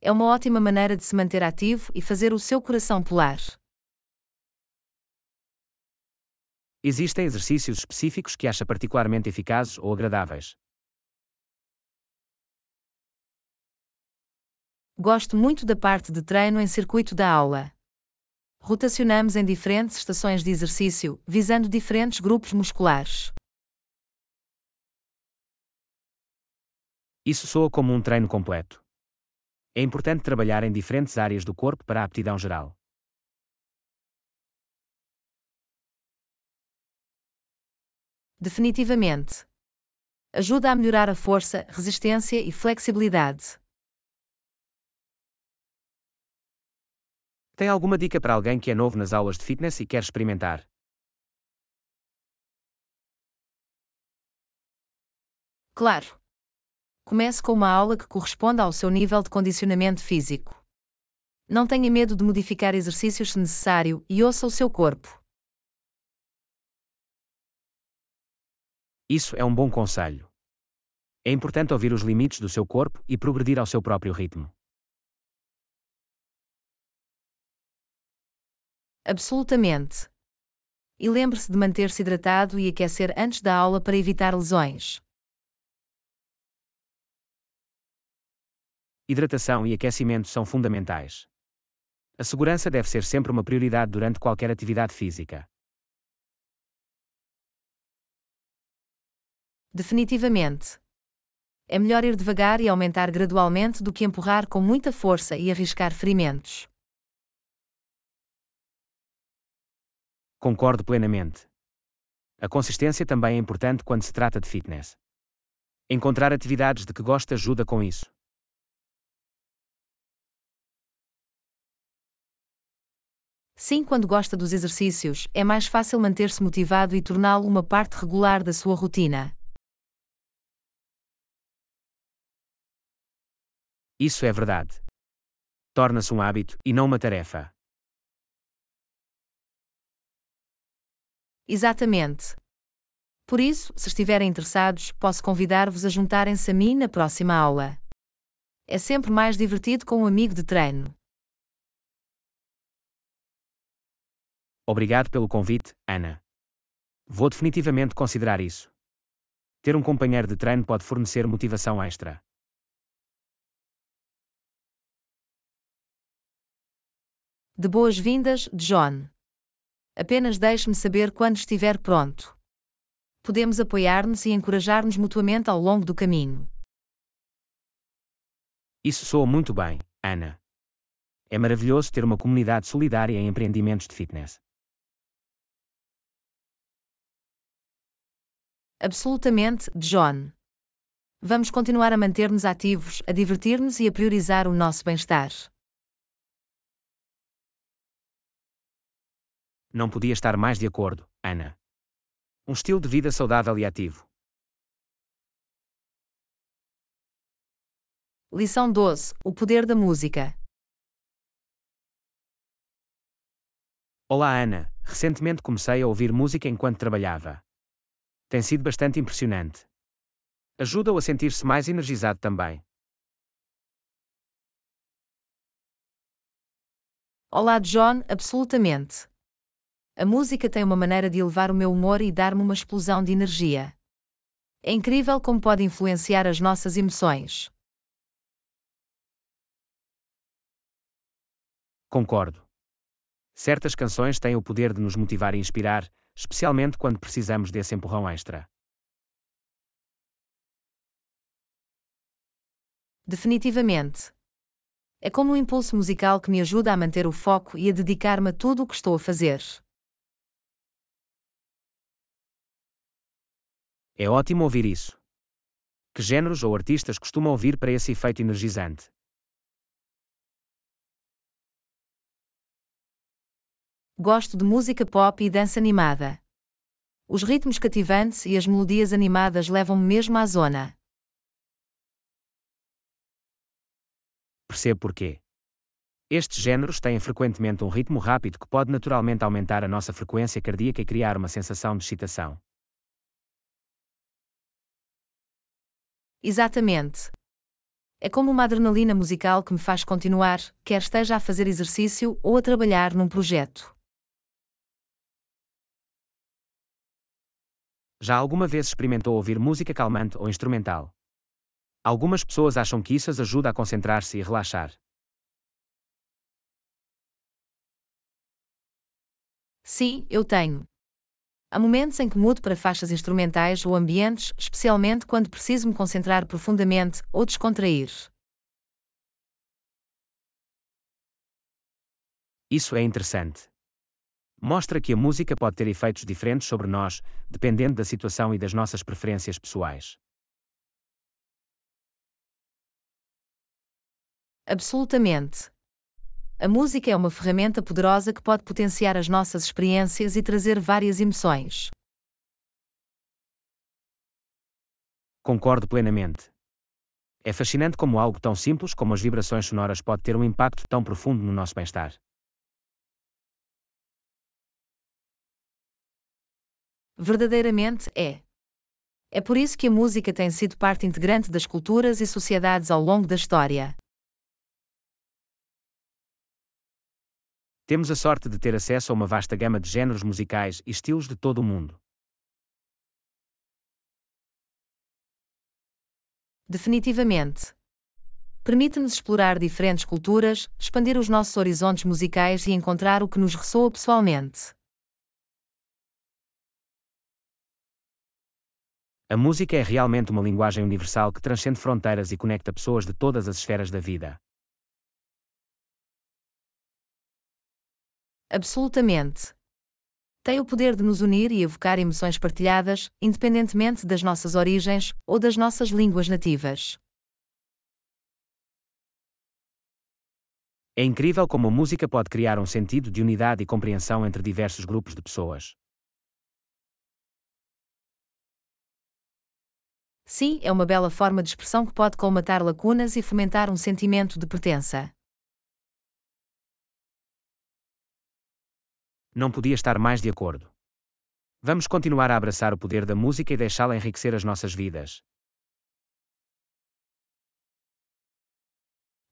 É uma ótima maneira de se manter ativo e fazer o seu coração pular. Existem exercícios específicos que acha particularmente eficazes ou agradáveis? Gosto muito da parte de treino em circuito da aula. Rotacionamos em diferentes estações de exercício, visando diferentes grupos musculares. Isso soa como um treino completo. É importante trabalhar em diferentes áreas do corpo para a aptidão geral. Definitivamente. Ajuda a melhorar a força, resistência e flexibilidade. Tem alguma dica para alguém que é novo nas aulas de fitness e quer experimentar? Claro. Comece com uma aula que corresponda ao seu nível de condicionamento físico. Não tenha medo de modificar exercícios se necessário e ouça o seu corpo. Isso é um bom conselho. É importante ouvir os limites do seu corpo e progredir ao seu próprio ritmo. Absolutamente. E lembre-se de manter-se hidratado e aquecer antes da aula para evitar lesões. Hidratação e aquecimento são fundamentais. A segurança deve ser sempre uma prioridade durante qualquer atividade física. Definitivamente. É melhor ir devagar e aumentar gradualmente do que empurrar com muita força e arriscar ferimentos. Concordo plenamente. A consistência também é importante quando se trata de fitness. Encontrar atividades de que gosta ajuda com isso. Sim, quando gosta dos exercícios, é mais fácil manter-se motivado e torná-lo uma parte regular da sua rotina. Isso é verdade. Torna-se um hábito e não uma tarefa. Exatamente. Por isso, se estiverem interessados, posso convidar-vos a juntarem-se a mim na próxima aula. É sempre mais divertido com um amigo de treino. Obrigado pelo convite, Ana. Vou definitivamente considerar isso. Ter um companheiro de treino pode fornecer motivação extra. De boas-vindas, John. Apenas deixe-me saber quando estiver pronto. Podemos apoiar-nos e encorajar-nos mutuamente ao longo do caminho. Isso soa muito bem, Ana. É maravilhoso ter uma comunidade solidária em empreendimentos de fitness. Absolutamente, John. Vamos continuar a manter-nos ativos, a divertir-nos e a priorizar o nosso bem-estar. Não podia estar mais de acordo, Ana. Um estilo de vida saudável e ativo. Lição 12 O poder da música. Olá, Ana. Recentemente comecei a ouvir música enquanto trabalhava. Tem sido bastante impressionante. Ajuda-o a sentir-se mais energizado também. Olá, John, absolutamente. A música tem uma maneira de elevar o meu humor e dar-me uma explosão de energia. É incrível como pode influenciar as nossas emoções. Concordo. Certas canções têm o poder de nos motivar e inspirar, especialmente quando precisamos desse empurrão extra. Definitivamente. É como um impulso musical que me ajuda a manter o foco e a dedicar-me a tudo o que estou a fazer. É ótimo ouvir isso. Que géneros ou artistas costumam ouvir para esse efeito energizante? Gosto de música pop e dança animada. Os ritmos cativantes e as melodias animadas levam-me mesmo à zona. Percebo porquê. Estes géneros têm frequentemente um ritmo rápido que pode naturalmente aumentar a nossa frequência cardíaca e criar uma sensação de excitação. Exatamente. É como uma adrenalina musical que me faz continuar, quer esteja a fazer exercício ou a trabalhar num projeto. Já alguma vez experimentou ouvir música calmante ou instrumental? Algumas pessoas acham que isso as ajuda a concentrar-se e relaxar. Sim, eu tenho. Há momentos em que mudo para faixas instrumentais ou ambientes, especialmente quando preciso me concentrar profundamente ou descontrair. Isso é interessante. Mostra que a música pode ter efeitos diferentes sobre nós, dependendo da situação e das nossas preferências pessoais. Absolutamente. A música é uma ferramenta poderosa que pode potenciar as nossas experiências e trazer várias emoções. Concordo plenamente. É fascinante como algo tão simples como as vibrações sonoras pode ter um impacto tão profundo no nosso bem-estar. Verdadeiramente é. É por isso que a música tem sido parte integrante das culturas e sociedades ao longo da história. Temos a sorte de ter acesso a uma vasta gama de géneros musicais e estilos de todo o mundo. Definitivamente. Permite-nos explorar diferentes culturas, expandir os nossos horizontes musicais e encontrar o que nos ressoa pessoalmente. A música é realmente uma linguagem universal que transcende fronteiras e conecta pessoas de todas as esferas da vida. Absolutamente. Tem o poder de nos unir e evocar emoções partilhadas, independentemente das nossas origens ou das nossas línguas nativas. É incrível como a música pode criar um sentido de unidade e compreensão entre diversos grupos de pessoas. Sim, é uma bela forma de expressão que pode colmatar lacunas e fomentar um sentimento de pertença. Não podia estar mais de acordo. Vamos continuar a abraçar o poder da música e deixá-la enriquecer as nossas vidas.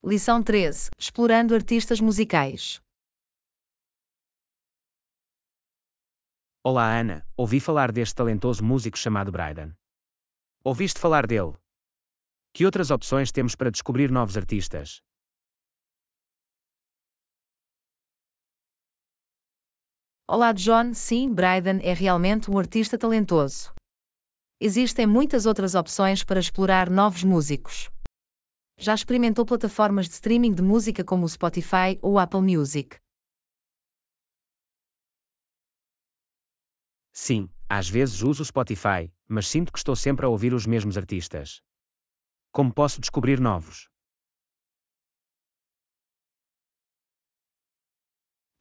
Lição 13 Explorando artistas musicais. Olá, Ana. Ouvi falar deste talentoso músico chamado Bryden. Ouviste falar dele? Que outras opções temos para descobrir novos artistas? Olá John, sim, Bryden é realmente um artista talentoso. Existem muitas outras opções para explorar novos músicos. Já experimentou plataformas de streaming de música como o Spotify ou Apple Music? Sim, às vezes uso o Spotify, mas sinto que estou sempre a ouvir os mesmos artistas. Como posso descobrir novos?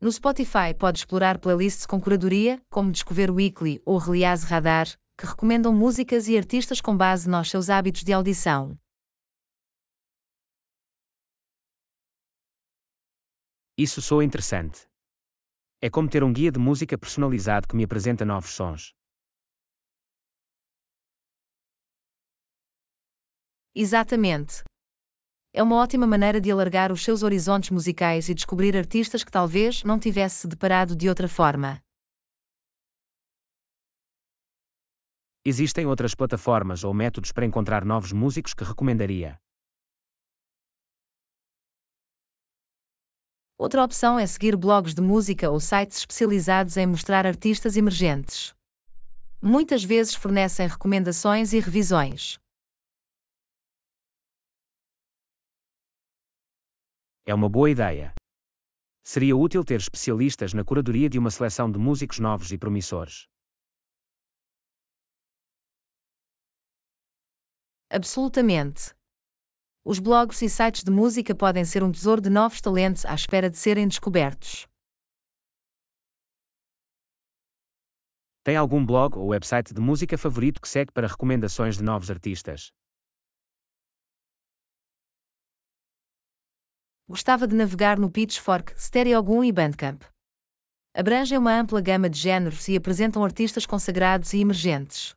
No Spotify pode explorar playlists com curadoria, como Descover Weekly ou Reliase Radar, que recomendam músicas e artistas com base nos seus hábitos de audição. Isso sou interessante. É como ter um guia de música personalizado que me apresenta novos sons. Exatamente é uma ótima maneira de alargar os seus horizontes musicais e descobrir artistas que talvez não tivesse se deparado de outra forma. Existem outras plataformas ou métodos para encontrar novos músicos que recomendaria? Outra opção é seguir blogs de música ou sites especializados em mostrar artistas emergentes. Muitas vezes fornecem recomendações e revisões. É uma boa ideia. Seria útil ter especialistas na curadoria de uma seleção de músicos novos e promissores. Absolutamente. Os blogs e sites de música podem ser um tesouro de novos talentos à espera de serem descobertos. Tem algum blog ou website de música favorito que segue para recomendações de novos artistas? gostava de navegar no Pitchfork, Stereogum e Bandcamp. Abrangem uma ampla gama de géneros e apresentam artistas consagrados e emergentes.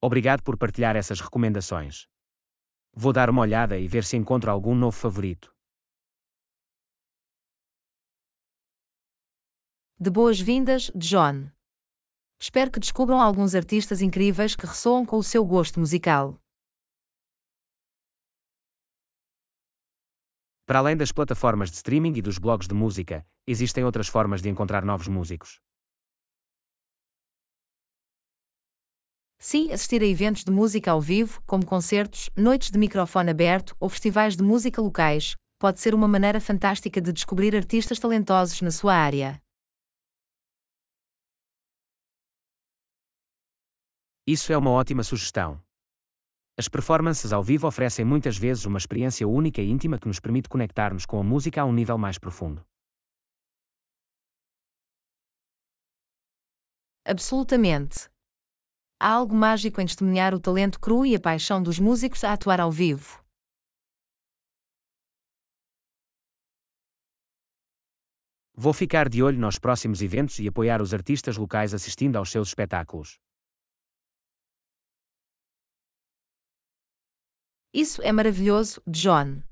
Obrigado por partilhar essas recomendações. Vou dar uma olhada e ver se encontro algum novo favorito. De boas-vindas, John. Espero que descubram alguns artistas incríveis que ressoam com o seu gosto musical. Para além das plataformas de streaming e dos blogs de música, existem outras formas de encontrar novos músicos. Sim, assistir a eventos de música ao vivo, como concertos, noites de microfone aberto ou festivais de música locais, pode ser uma maneira fantástica de descobrir artistas talentosos na sua área. Isso é uma ótima sugestão. As performances ao vivo oferecem muitas vezes uma experiência única e íntima que nos permite conectar-nos com a música a um nível mais profundo. Absolutamente. Há algo mágico em testemunhar o talento cru e a paixão dos músicos a atuar ao vivo. Vou ficar de olho nos próximos eventos e apoiar os artistas locais assistindo aos seus espetáculos. Isso é maravilhoso, John.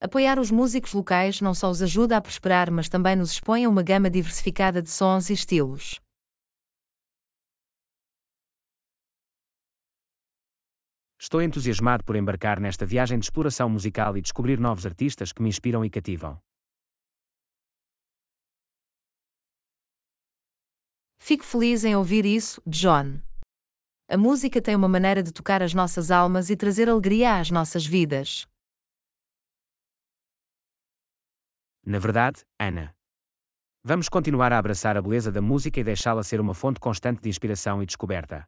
Apoiar os músicos locais não só os ajuda a prosperar, mas também nos expõe a uma gama diversificada de sons e estilos. Estou entusiasmado por embarcar nesta viagem de exploração musical e descobrir novos artistas que me inspiram e cativam. Fico feliz em ouvir isso, John a música tem uma maneira de tocar as nossas almas e trazer alegria às nossas vidas. Na verdade, Ana. Vamos continuar a abraçar a beleza da música e deixá-la ser uma fonte constante de inspiração e descoberta.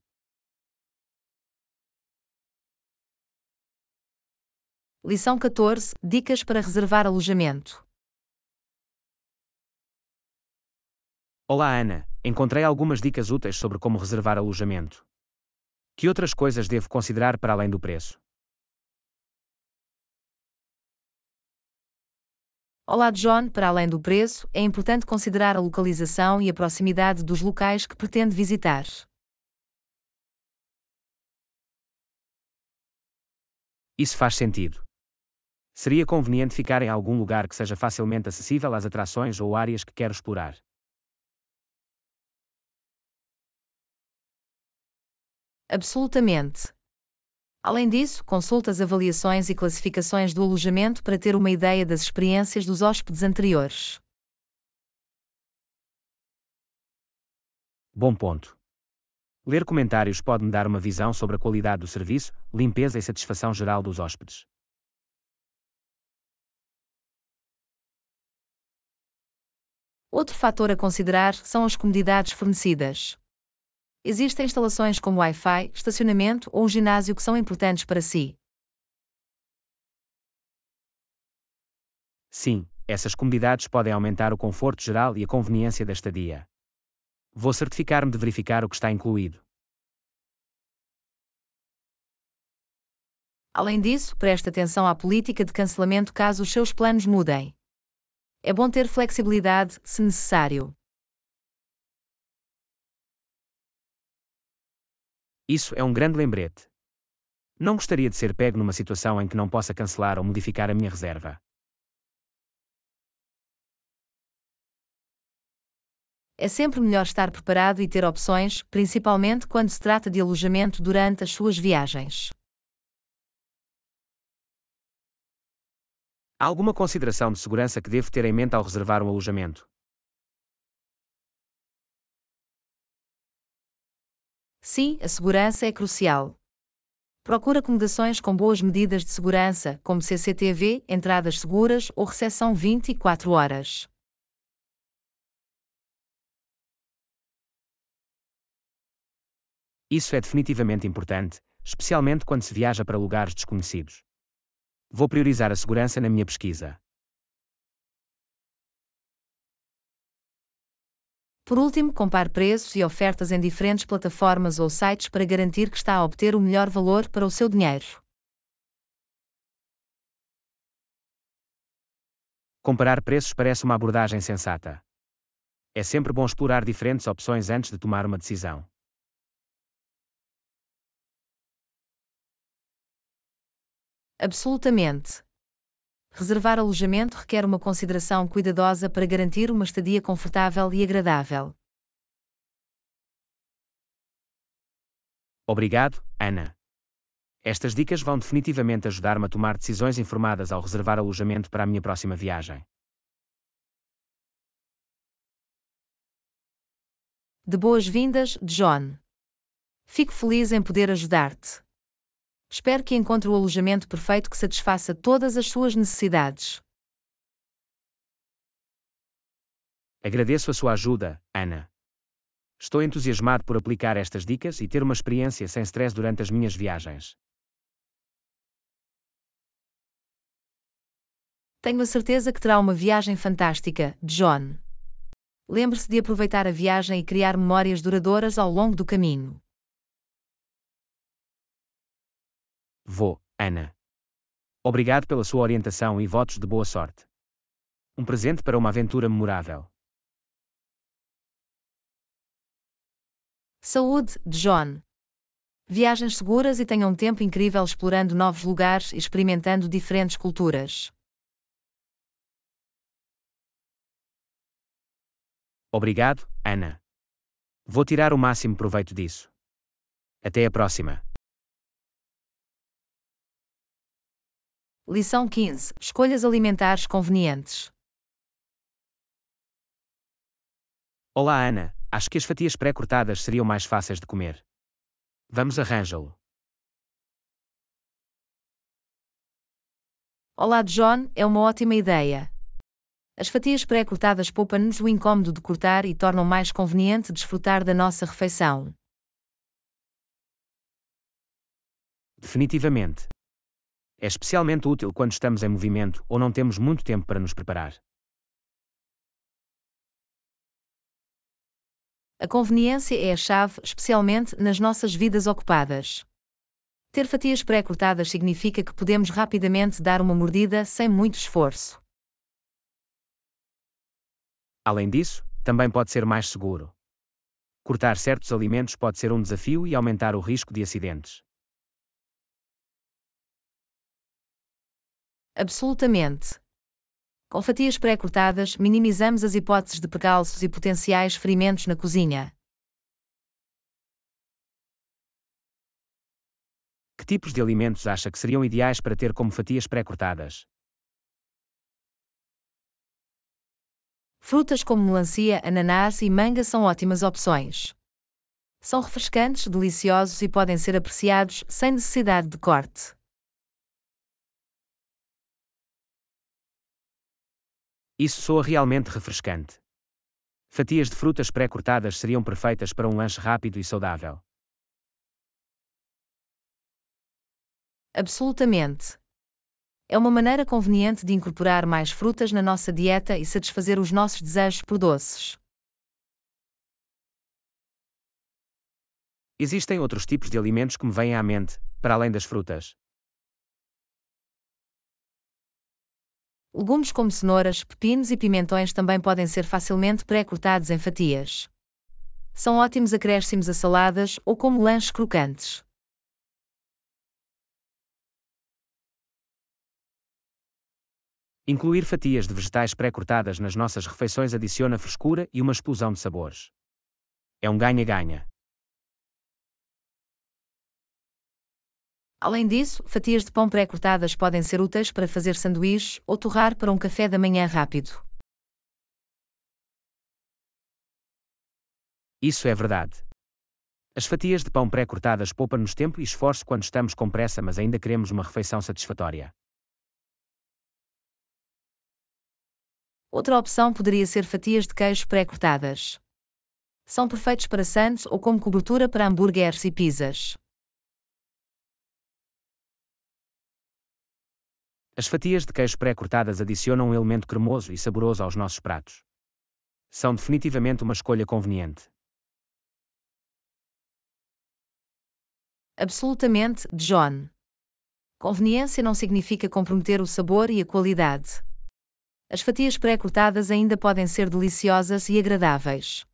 Lição 14 Dicas para reservar alojamento. Olá, Ana. Encontrei algumas dicas úteis sobre como reservar alojamento. Que outras coisas devo considerar para além do preço? Olá, John. Para além do preço, é importante considerar a localização e a proximidade dos locais que pretende visitar. Isso faz sentido. Seria conveniente ficar em algum lugar que seja facilmente acessível às atrações ou áreas que quero explorar. Absolutamente. Além disso, consulta as avaliações e classificações do alojamento para ter uma ideia das experiências dos hóspedes anteriores. Bom ponto. Ler comentários pode-me dar uma visão sobre a qualidade do serviço, limpeza e satisfação geral dos hóspedes. Outro fator a considerar são as comodidades fornecidas existem instalações como Wi-Fi, estacionamento ou um ginásio que são importantes para si. Sim, essas comunidades podem aumentar o conforto geral e a conveniência da estadia. Vou certificar-me de verificar o que está incluído. Além disso, preste atenção à política de cancelamento caso os seus planos mudem. É bom ter flexibilidade, se necessário. Isso é um grande lembrete. Não gostaria de ser pego numa situação em que não possa cancelar ou modificar a minha reserva. É sempre melhor estar preparado e ter opções, principalmente quando se trata de alojamento durante as suas viagens. Há alguma consideração de segurança que devo ter em mente ao reservar um alojamento? Sim, a segurança é crucial. Procura acomodações com boas medidas de segurança, como CCTV, entradas seguras ou recepção 24 horas. Isso é definitivamente importante, especialmente quando se viaja para lugares desconhecidos. Vou priorizar a segurança na minha pesquisa. Por último, compare preços e ofertas em diferentes plataformas ou sites para garantir que está a obter o melhor valor para o seu dinheiro. Comparar preços parece uma abordagem sensata. É sempre bom explorar diferentes opções antes de tomar uma decisão. Absolutamente. Reservar alojamento requer uma consideração cuidadosa para garantir uma estadia confortável e agradável. Obrigado, Ana. Estas dicas vão definitivamente ajudar-me a tomar decisões informadas ao reservar alojamento para a minha próxima viagem. De boas-vindas, John. Fico feliz em poder ajudar-te. Espero que encontre o alojamento perfeito que satisfaça todas as suas necessidades. Agradeço a sua ajuda, Ana. Estou entusiasmado por aplicar estas dicas e ter uma experiência sem stress durante as minhas viagens. Tenho a certeza que terá uma viagem fantástica, John. Lembre-se de aproveitar a viagem e criar memórias duradouras ao longo do caminho. Vou, Ana. Obrigado pela sua orientação e votos de boa sorte. Um presente para uma aventura memorável. Saúde, John. Viagens seguras e tenha um tempo incrível explorando novos lugares e experimentando diferentes culturas. Obrigado, Ana. Vou tirar o máximo proveito disso. Até a próxima. Lição 15: Escolhas alimentares convenientes. Olá, Ana. Acho que as fatias pré-cortadas seriam mais fáceis de comer. Vamos arranjá-lo. Olá, John, é uma ótima ideia. As fatias pré-cortadas poupam-nos o incômodo de cortar e tornam mais conveniente desfrutar da nossa refeição. Definitivamente é especialmente útil quando estamos em movimento ou não temos muito tempo para nos preparar. A conveniência é a chave, especialmente nas nossas vidas ocupadas. Ter fatias pré-cortadas significa que podemos rapidamente dar uma mordida sem muito esforço. Além disso, também pode ser mais seguro. Cortar certos alimentos pode ser um desafio e aumentar o risco de acidentes. Absolutamente. Com fatias pré-cortadas, minimizamos as hipóteses de precalços e potenciais ferimentos na cozinha. Que tipos de alimentos acha que seriam ideais para ter como fatias pré-cortadas? Frutas como melancia, ananás e manga são ótimas opções. São refrescantes, deliciosos e podem ser apreciados sem necessidade de corte. Isso soa realmente refrescante. Fatias de frutas pré-cortadas seriam perfeitas para um lanche rápido e saudável. Absolutamente. É uma maneira conveniente de incorporar mais frutas na nossa dieta e satisfazer os nossos desejos por doces. Existem outros tipos de alimentos que me vêm à mente, para além das frutas. Legumes como cenouras, pepinos e pimentões também podem ser facilmente pré-cortados em fatias. São ótimos acréscimos a saladas ou como lanches crocantes. Incluir fatias de vegetais pré-cortadas nas nossas refeições adiciona frescura e uma explosão de sabores. É um ganha-ganha. Além disso, fatias de pão pré-cortadas podem ser úteis para fazer sanduíches ou torrar para um café da manhã rápido. Isso é verdade. As fatias de pão pré-cortadas poupam-nos tempo e esforço quando estamos com pressa, mas ainda queremos uma refeição satisfatória. Outra opção poderia ser fatias de queijo pré-cortadas. São perfeitos para sandes ou como cobertura para hambúrgueres e pizzas. As fatias de queijo pré-cortadas adicionam um elemento cremoso e saboroso aos nossos pratos. São definitivamente uma escolha conveniente. Absolutamente, John. Conveniência não significa comprometer o sabor e a qualidade. As fatias pré-cortadas ainda podem ser deliciosas e agradáveis.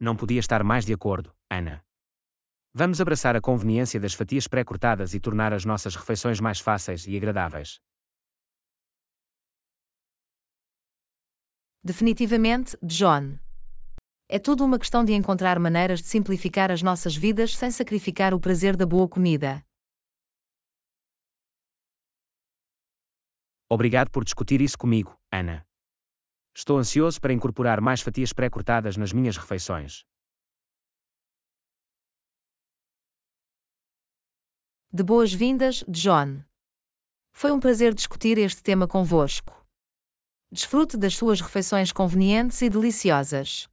Não podia estar mais de acordo, Ana. Vamos abraçar a conveniência das fatias pré-cortadas e tornar as nossas refeições mais fáceis e agradáveis. Definitivamente, John. É tudo uma questão de encontrar maneiras de simplificar as nossas vidas sem sacrificar o prazer da boa comida. Obrigado por discutir isso comigo, Ana. Estou ansioso para incorporar mais fatias pré-cortadas nas minhas refeições. de boas-vindas, John. Foi um prazer discutir este tema convosco. Desfrute das suas refeições convenientes e deliciosas.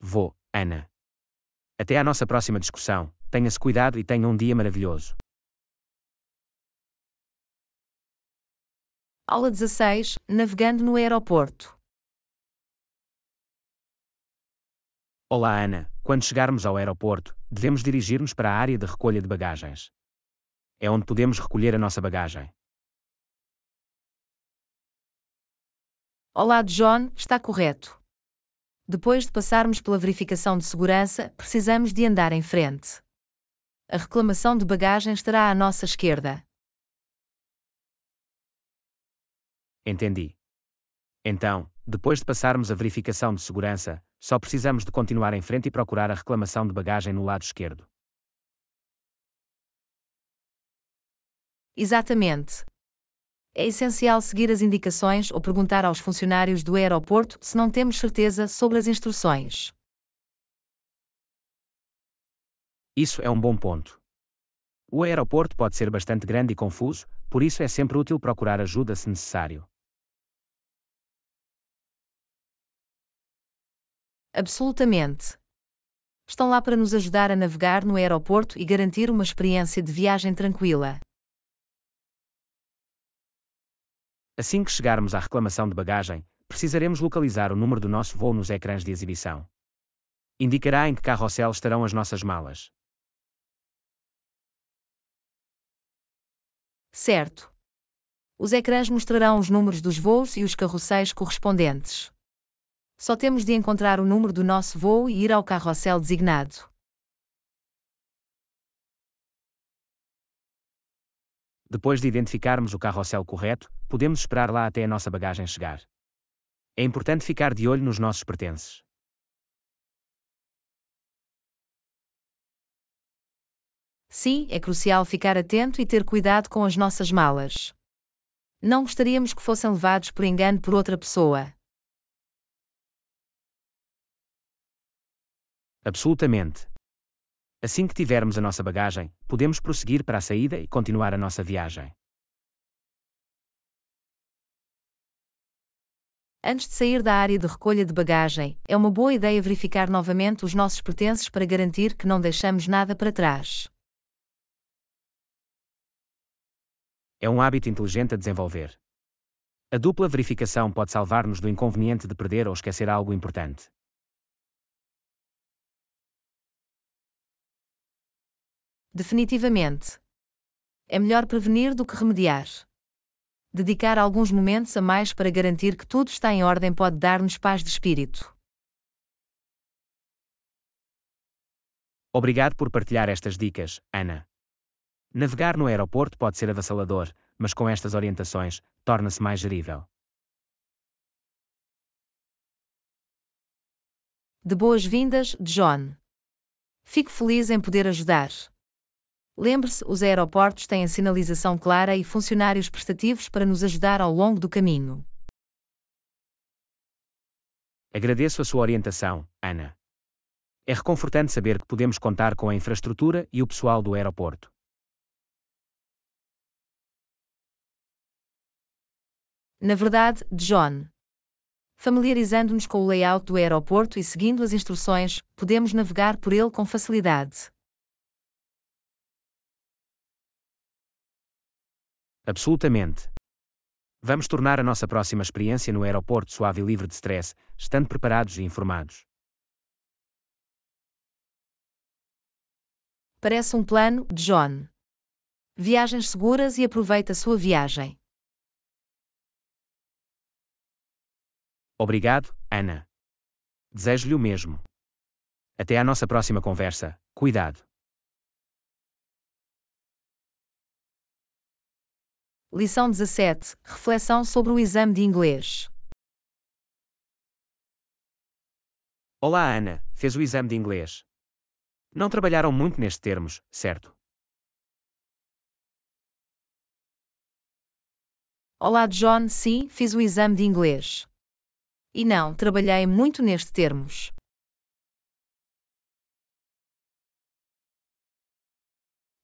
Vou, Ana. Até à nossa próxima discussão. Tenha-se cuidado e tenha um dia maravilhoso. Aula 16 Navegando no aeroporto. Olá, Ana. Quando chegarmos ao aeroporto, devemos dirigir-nos para a área de recolha de bagagens. É onde podemos recolher a nossa bagagem. Olá, John, está correto. Depois de passarmos pela verificação de segurança, precisamos de andar em frente. A reclamação de bagagens estará à nossa esquerda. Entendi. Então, depois de passarmos a verificação de segurança, só precisamos de continuar em frente e procurar a reclamação de bagagem no lado esquerdo. Exatamente. É essencial seguir as indicações ou perguntar aos funcionários do aeroporto se não temos certeza sobre as instruções. Isso é um bom ponto. O aeroporto pode ser bastante grande e confuso, por isso é sempre útil procurar ajuda se necessário. Absolutamente. Estão lá para nos ajudar a navegar no aeroporto e garantir uma experiência de viagem tranquila. Assim que chegarmos à reclamação de bagagem, precisaremos localizar o número do nosso voo nos ecrãs de exibição. Indicará em que carrossel estarão as nossas malas. Certo. Os ecrãs mostrarão os números dos voos e os carrosséis correspondentes. Só temos de encontrar o número do nosso voo e ir ao carrossel designado. Depois de identificarmos o carrossel correto, podemos esperar lá até a nossa bagagem chegar. É importante ficar de olho nos nossos pertences. Sim, é crucial ficar atento e ter cuidado com as nossas malas. Não gostaríamos que fossem levados por engano por outra pessoa. Absolutamente. Assim que tivermos a nossa bagagem, podemos prosseguir para a saída e continuar a nossa viagem. Antes de sair da área de recolha de bagagem, é uma boa ideia verificar novamente os nossos pertences para garantir que não deixamos nada para trás. É um hábito inteligente a desenvolver. A dupla verificação pode salvar-nos do inconveniente de perder ou esquecer algo importante. Definitivamente. É melhor prevenir do que remediar. Dedicar alguns momentos a mais para garantir que tudo está em ordem pode dar-nos paz de espírito. Obrigado por partilhar estas dicas, Ana. Navegar no aeroporto pode ser avassalador, mas com estas orientações, torna-se mais gerível. De boas-vindas, John. Fico feliz em poder ajudar. Lembre-se, os aeroportos têm a sinalização clara e funcionários prestativos para nos ajudar ao longo do caminho. Agradeço a sua orientação, Ana. É reconfortante saber que podemos contar com a infraestrutura e o pessoal do aeroporto. Na verdade, John. Familiarizando-nos com o layout do aeroporto e seguindo as instruções, podemos navegar por ele com facilidade. Absolutamente. Vamos tornar a nossa próxima experiência no aeroporto suave e livre de stress, estando preparados e informados. Parece um plano John. Viagens seguras e aproveita a sua viagem. Obrigado, Ana. Desejo-lhe o mesmo. Até à nossa próxima conversa. Cuidado. Lição 17 Reflexão sobre o exame de inglês. Olá, Ana, fez o exame de inglês. Não trabalharam muito nestes termos, certo? Olá, John, sim, fiz o exame de inglês. E não, trabalhei muito nestes termos.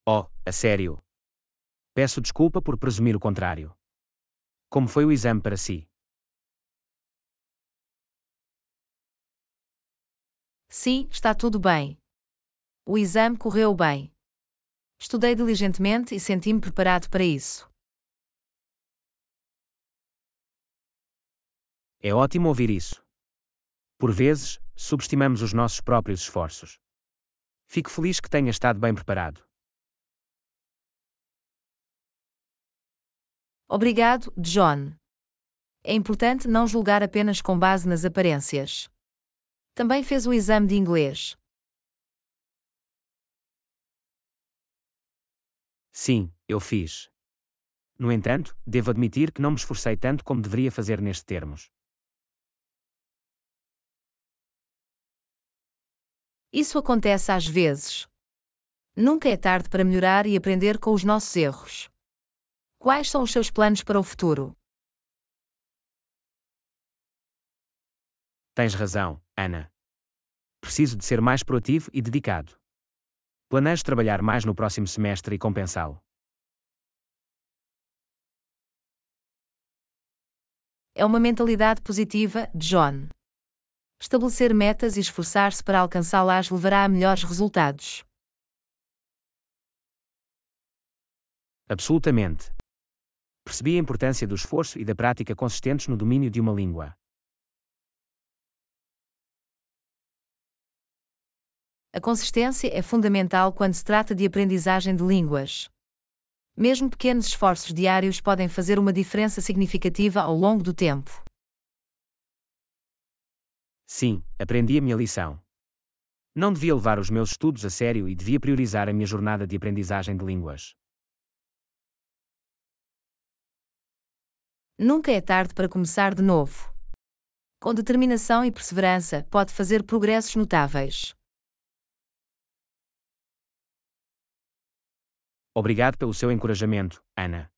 Oh, a sério? Peço desculpa por presumir o contrário. Como foi o exame para si? Sim, está tudo bem. O exame correu bem. Estudei diligentemente e senti-me preparado para isso. É ótimo ouvir isso. Por vezes, subestimamos os nossos próprios esforços. Fico feliz que tenha estado bem preparado. Obrigado, John. É importante não julgar apenas com base nas aparências. Também fez o exame de inglês. Sim, eu fiz. No entanto, devo admitir que não me esforcei tanto como deveria fazer neste termos. Isso acontece às vezes. Nunca é tarde para melhorar e aprender com os nossos erros. Quais são os seus planos para o futuro? Tens razão, Ana. Preciso de ser mais proativo e dedicado. Planejo trabalhar mais no próximo semestre e compensá-lo. É uma mentalidade positiva, John. Estabelecer metas e esforçar-se para alcançá-las levará a melhores resultados. Absolutamente percebi a importância do esforço e da prática consistentes no domínio de uma língua. A consistência é fundamental quando se trata de aprendizagem de línguas. Mesmo pequenos esforços diários podem fazer uma diferença significativa ao longo do tempo. Sim, aprendi a minha lição. Não devia levar os meus estudos a sério e devia priorizar a minha jornada de aprendizagem de línguas. Nunca é tarde para começar de novo. Com determinação e perseverança, pode fazer progressos notáveis. Obrigado pelo seu encorajamento, Ana.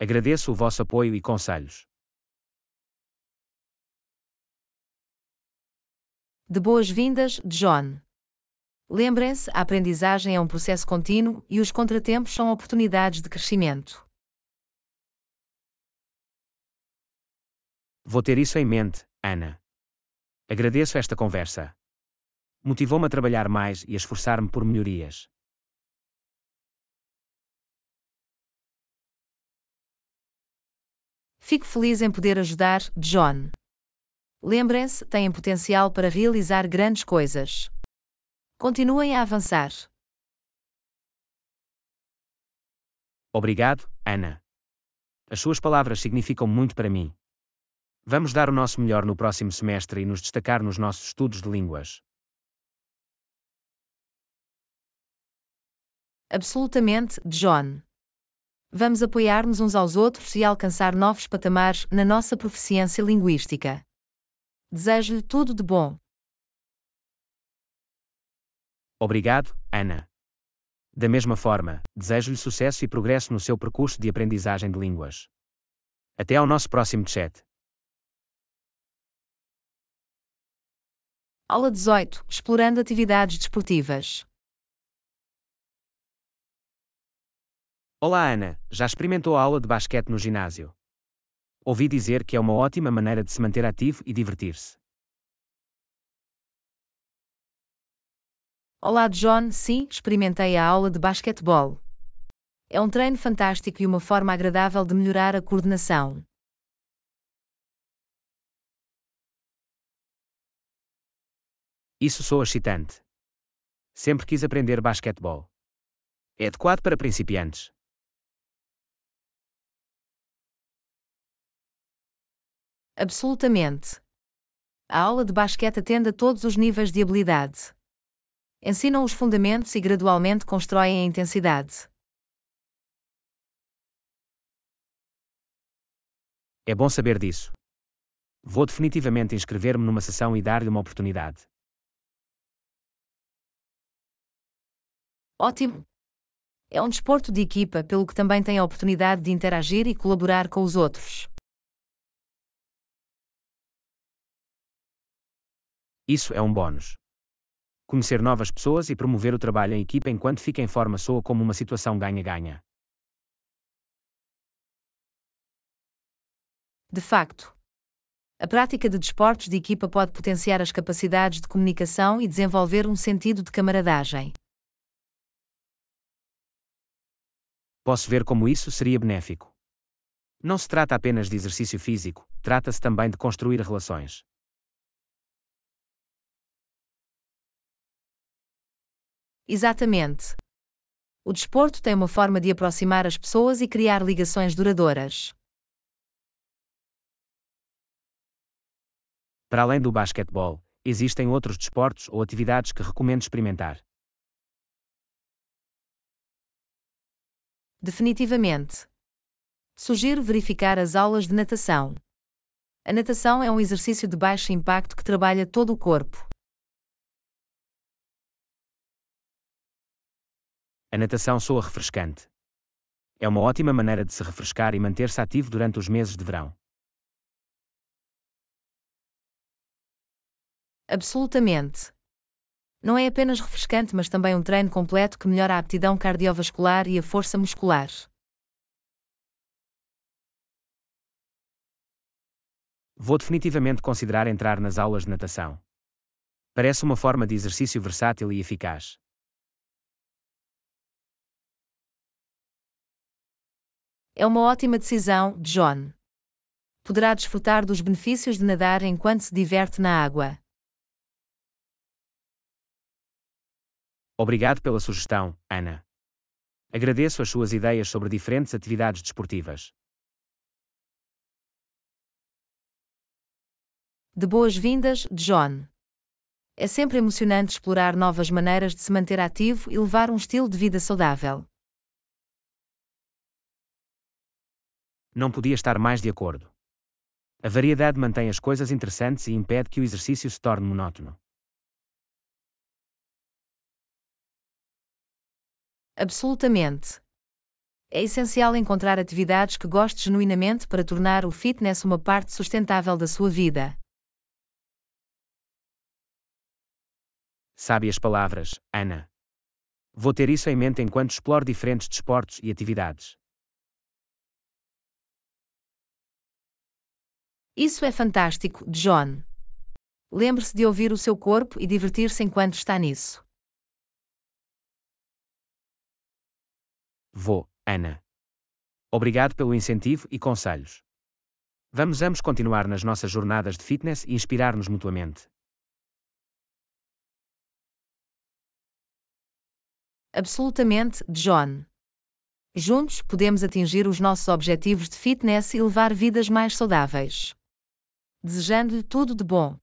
Agradeço o vosso apoio e conselhos. De boas-vindas, John. Lembrem-se, a aprendizagem é um processo contínuo e os contratempos são oportunidades de crescimento. Vou ter isso em mente, Ana. Agradeço esta conversa. Motivou-me a trabalhar mais e a esforçar-me por melhorias. Fico feliz em poder ajudar, John. Lembrem-se, têm potencial para realizar grandes coisas. Continuem a avançar. Obrigado, Ana. As suas palavras significam muito para mim. Vamos dar o nosso melhor no próximo semestre e nos destacar nos nossos estudos de línguas. Absolutamente, John. Vamos apoiar-nos uns aos outros e alcançar novos patamares na nossa proficiência linguística. Desejo-lhe tudo de bom. Obrigado, Ana. Da mesma forma, desejo-lhe sucesso e progresso no seu percurso de aprendizagem de línguas. Até ao nosso próximo chat. Aula 18 Explorando atividades desportivas. Olá, Ana. Já experimentou a aula de basquete no ginásio? Ouvi dizer que é uma ótima maneira de se manter ativo e divertir-se. Olá, John. Sim, experimentei a aula de basquetebol. É um treino fantástico e uma forma agradável de melhorar a coordenação. Isso sou excitante. Sempre quis aprender basquetebol. É adequado para principiantes. Absolutamente. A aula de basquete atende a todos os níveis de habilidade. Ensinam os fundamentos e gradualmente constroem a intensidade. É bom saber disso. Vou definitivamente inscrever-me numa sessão e dar-lhe uma oportunidade. Ótimo! É um desporto de equipa, pelo que também tem a oportunidade de interagir e colaborar com os outros. Isso é um bônus. Conhecer novas pessoas e promover o trabalho em equipa enquanto fica em forma soa como uma situação ganha-ganha. De facto, a prática de desportos de equipa pode potenciar as capacidades de comunicação e desenvolver um sentido de camaradagem. posso ver como isso seria benéfico. Não se trata apenas de exercício físico, trata-se também de construir relações. Exatamente. O desporto tem uma forma de aproximar as pessoas e criar ligações duradouras. Para além do basquetebol, existem outros desportos ou atividades que recomendo experimentar. Definitivamente. Sugiro verificar as aulas de natação. A natação é um exercício de baixo impacto que trabalha todo o corpo. A natação soa refrescante. É uma ótima maneira de se refrescar e manter-se ativo durante os meses de verão. Absolutamente. Não é apenas refrescante, mas também um treino completo que melhora a aptidão cardiovascular e a força muscular. Vou definitivamente considerar entrar nas aulas de natação. Parece uma forma de exercício versátil e eficaz. É uma ótima decisão, John. Poderá desfrutar dos benefícios de nadar enquanto se diverte na água. Obrigado pela sugestão, Ana. Agradeço as suas ideias sobre diferentes atividades desportivas. De boas-vindas, John. É sempre emocionante explorar novas maneiras de se manter ativo e levar um estilo de vida saudável. Não podia estar mais de acordo. A variedade mantém as coisas interessantes e impede que o exercício se torne monótono. Absolutamente. É essencial encontrar atividades que goste genuinamente para tornar o fitness uma parte sustentável da sua vida. Sabe as palavras, Ana. Vou ter isso em mente enquanto exploro diferentes desportos e atividades. Isso é fantástico, John. Lembre-se de ouvir o seu corpo e divertir-se enquanto está nisso. Vou, Ana. Obrigado pelo incentivo e conselhos. Vamos ambos continuar nas nossas jornadas de fitness e inspirar-nos mutuamente. Absolutamente, John. Juntos podemos atingir os nossos objetivos de fitness e levar vidas mais saudáveis. Desejando-lhe tudo de bom.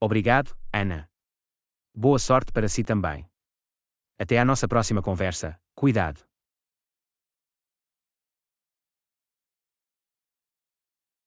Obrigado, Ana. Boa sorte para si também. Até à nossa próxima conversa, cuidado!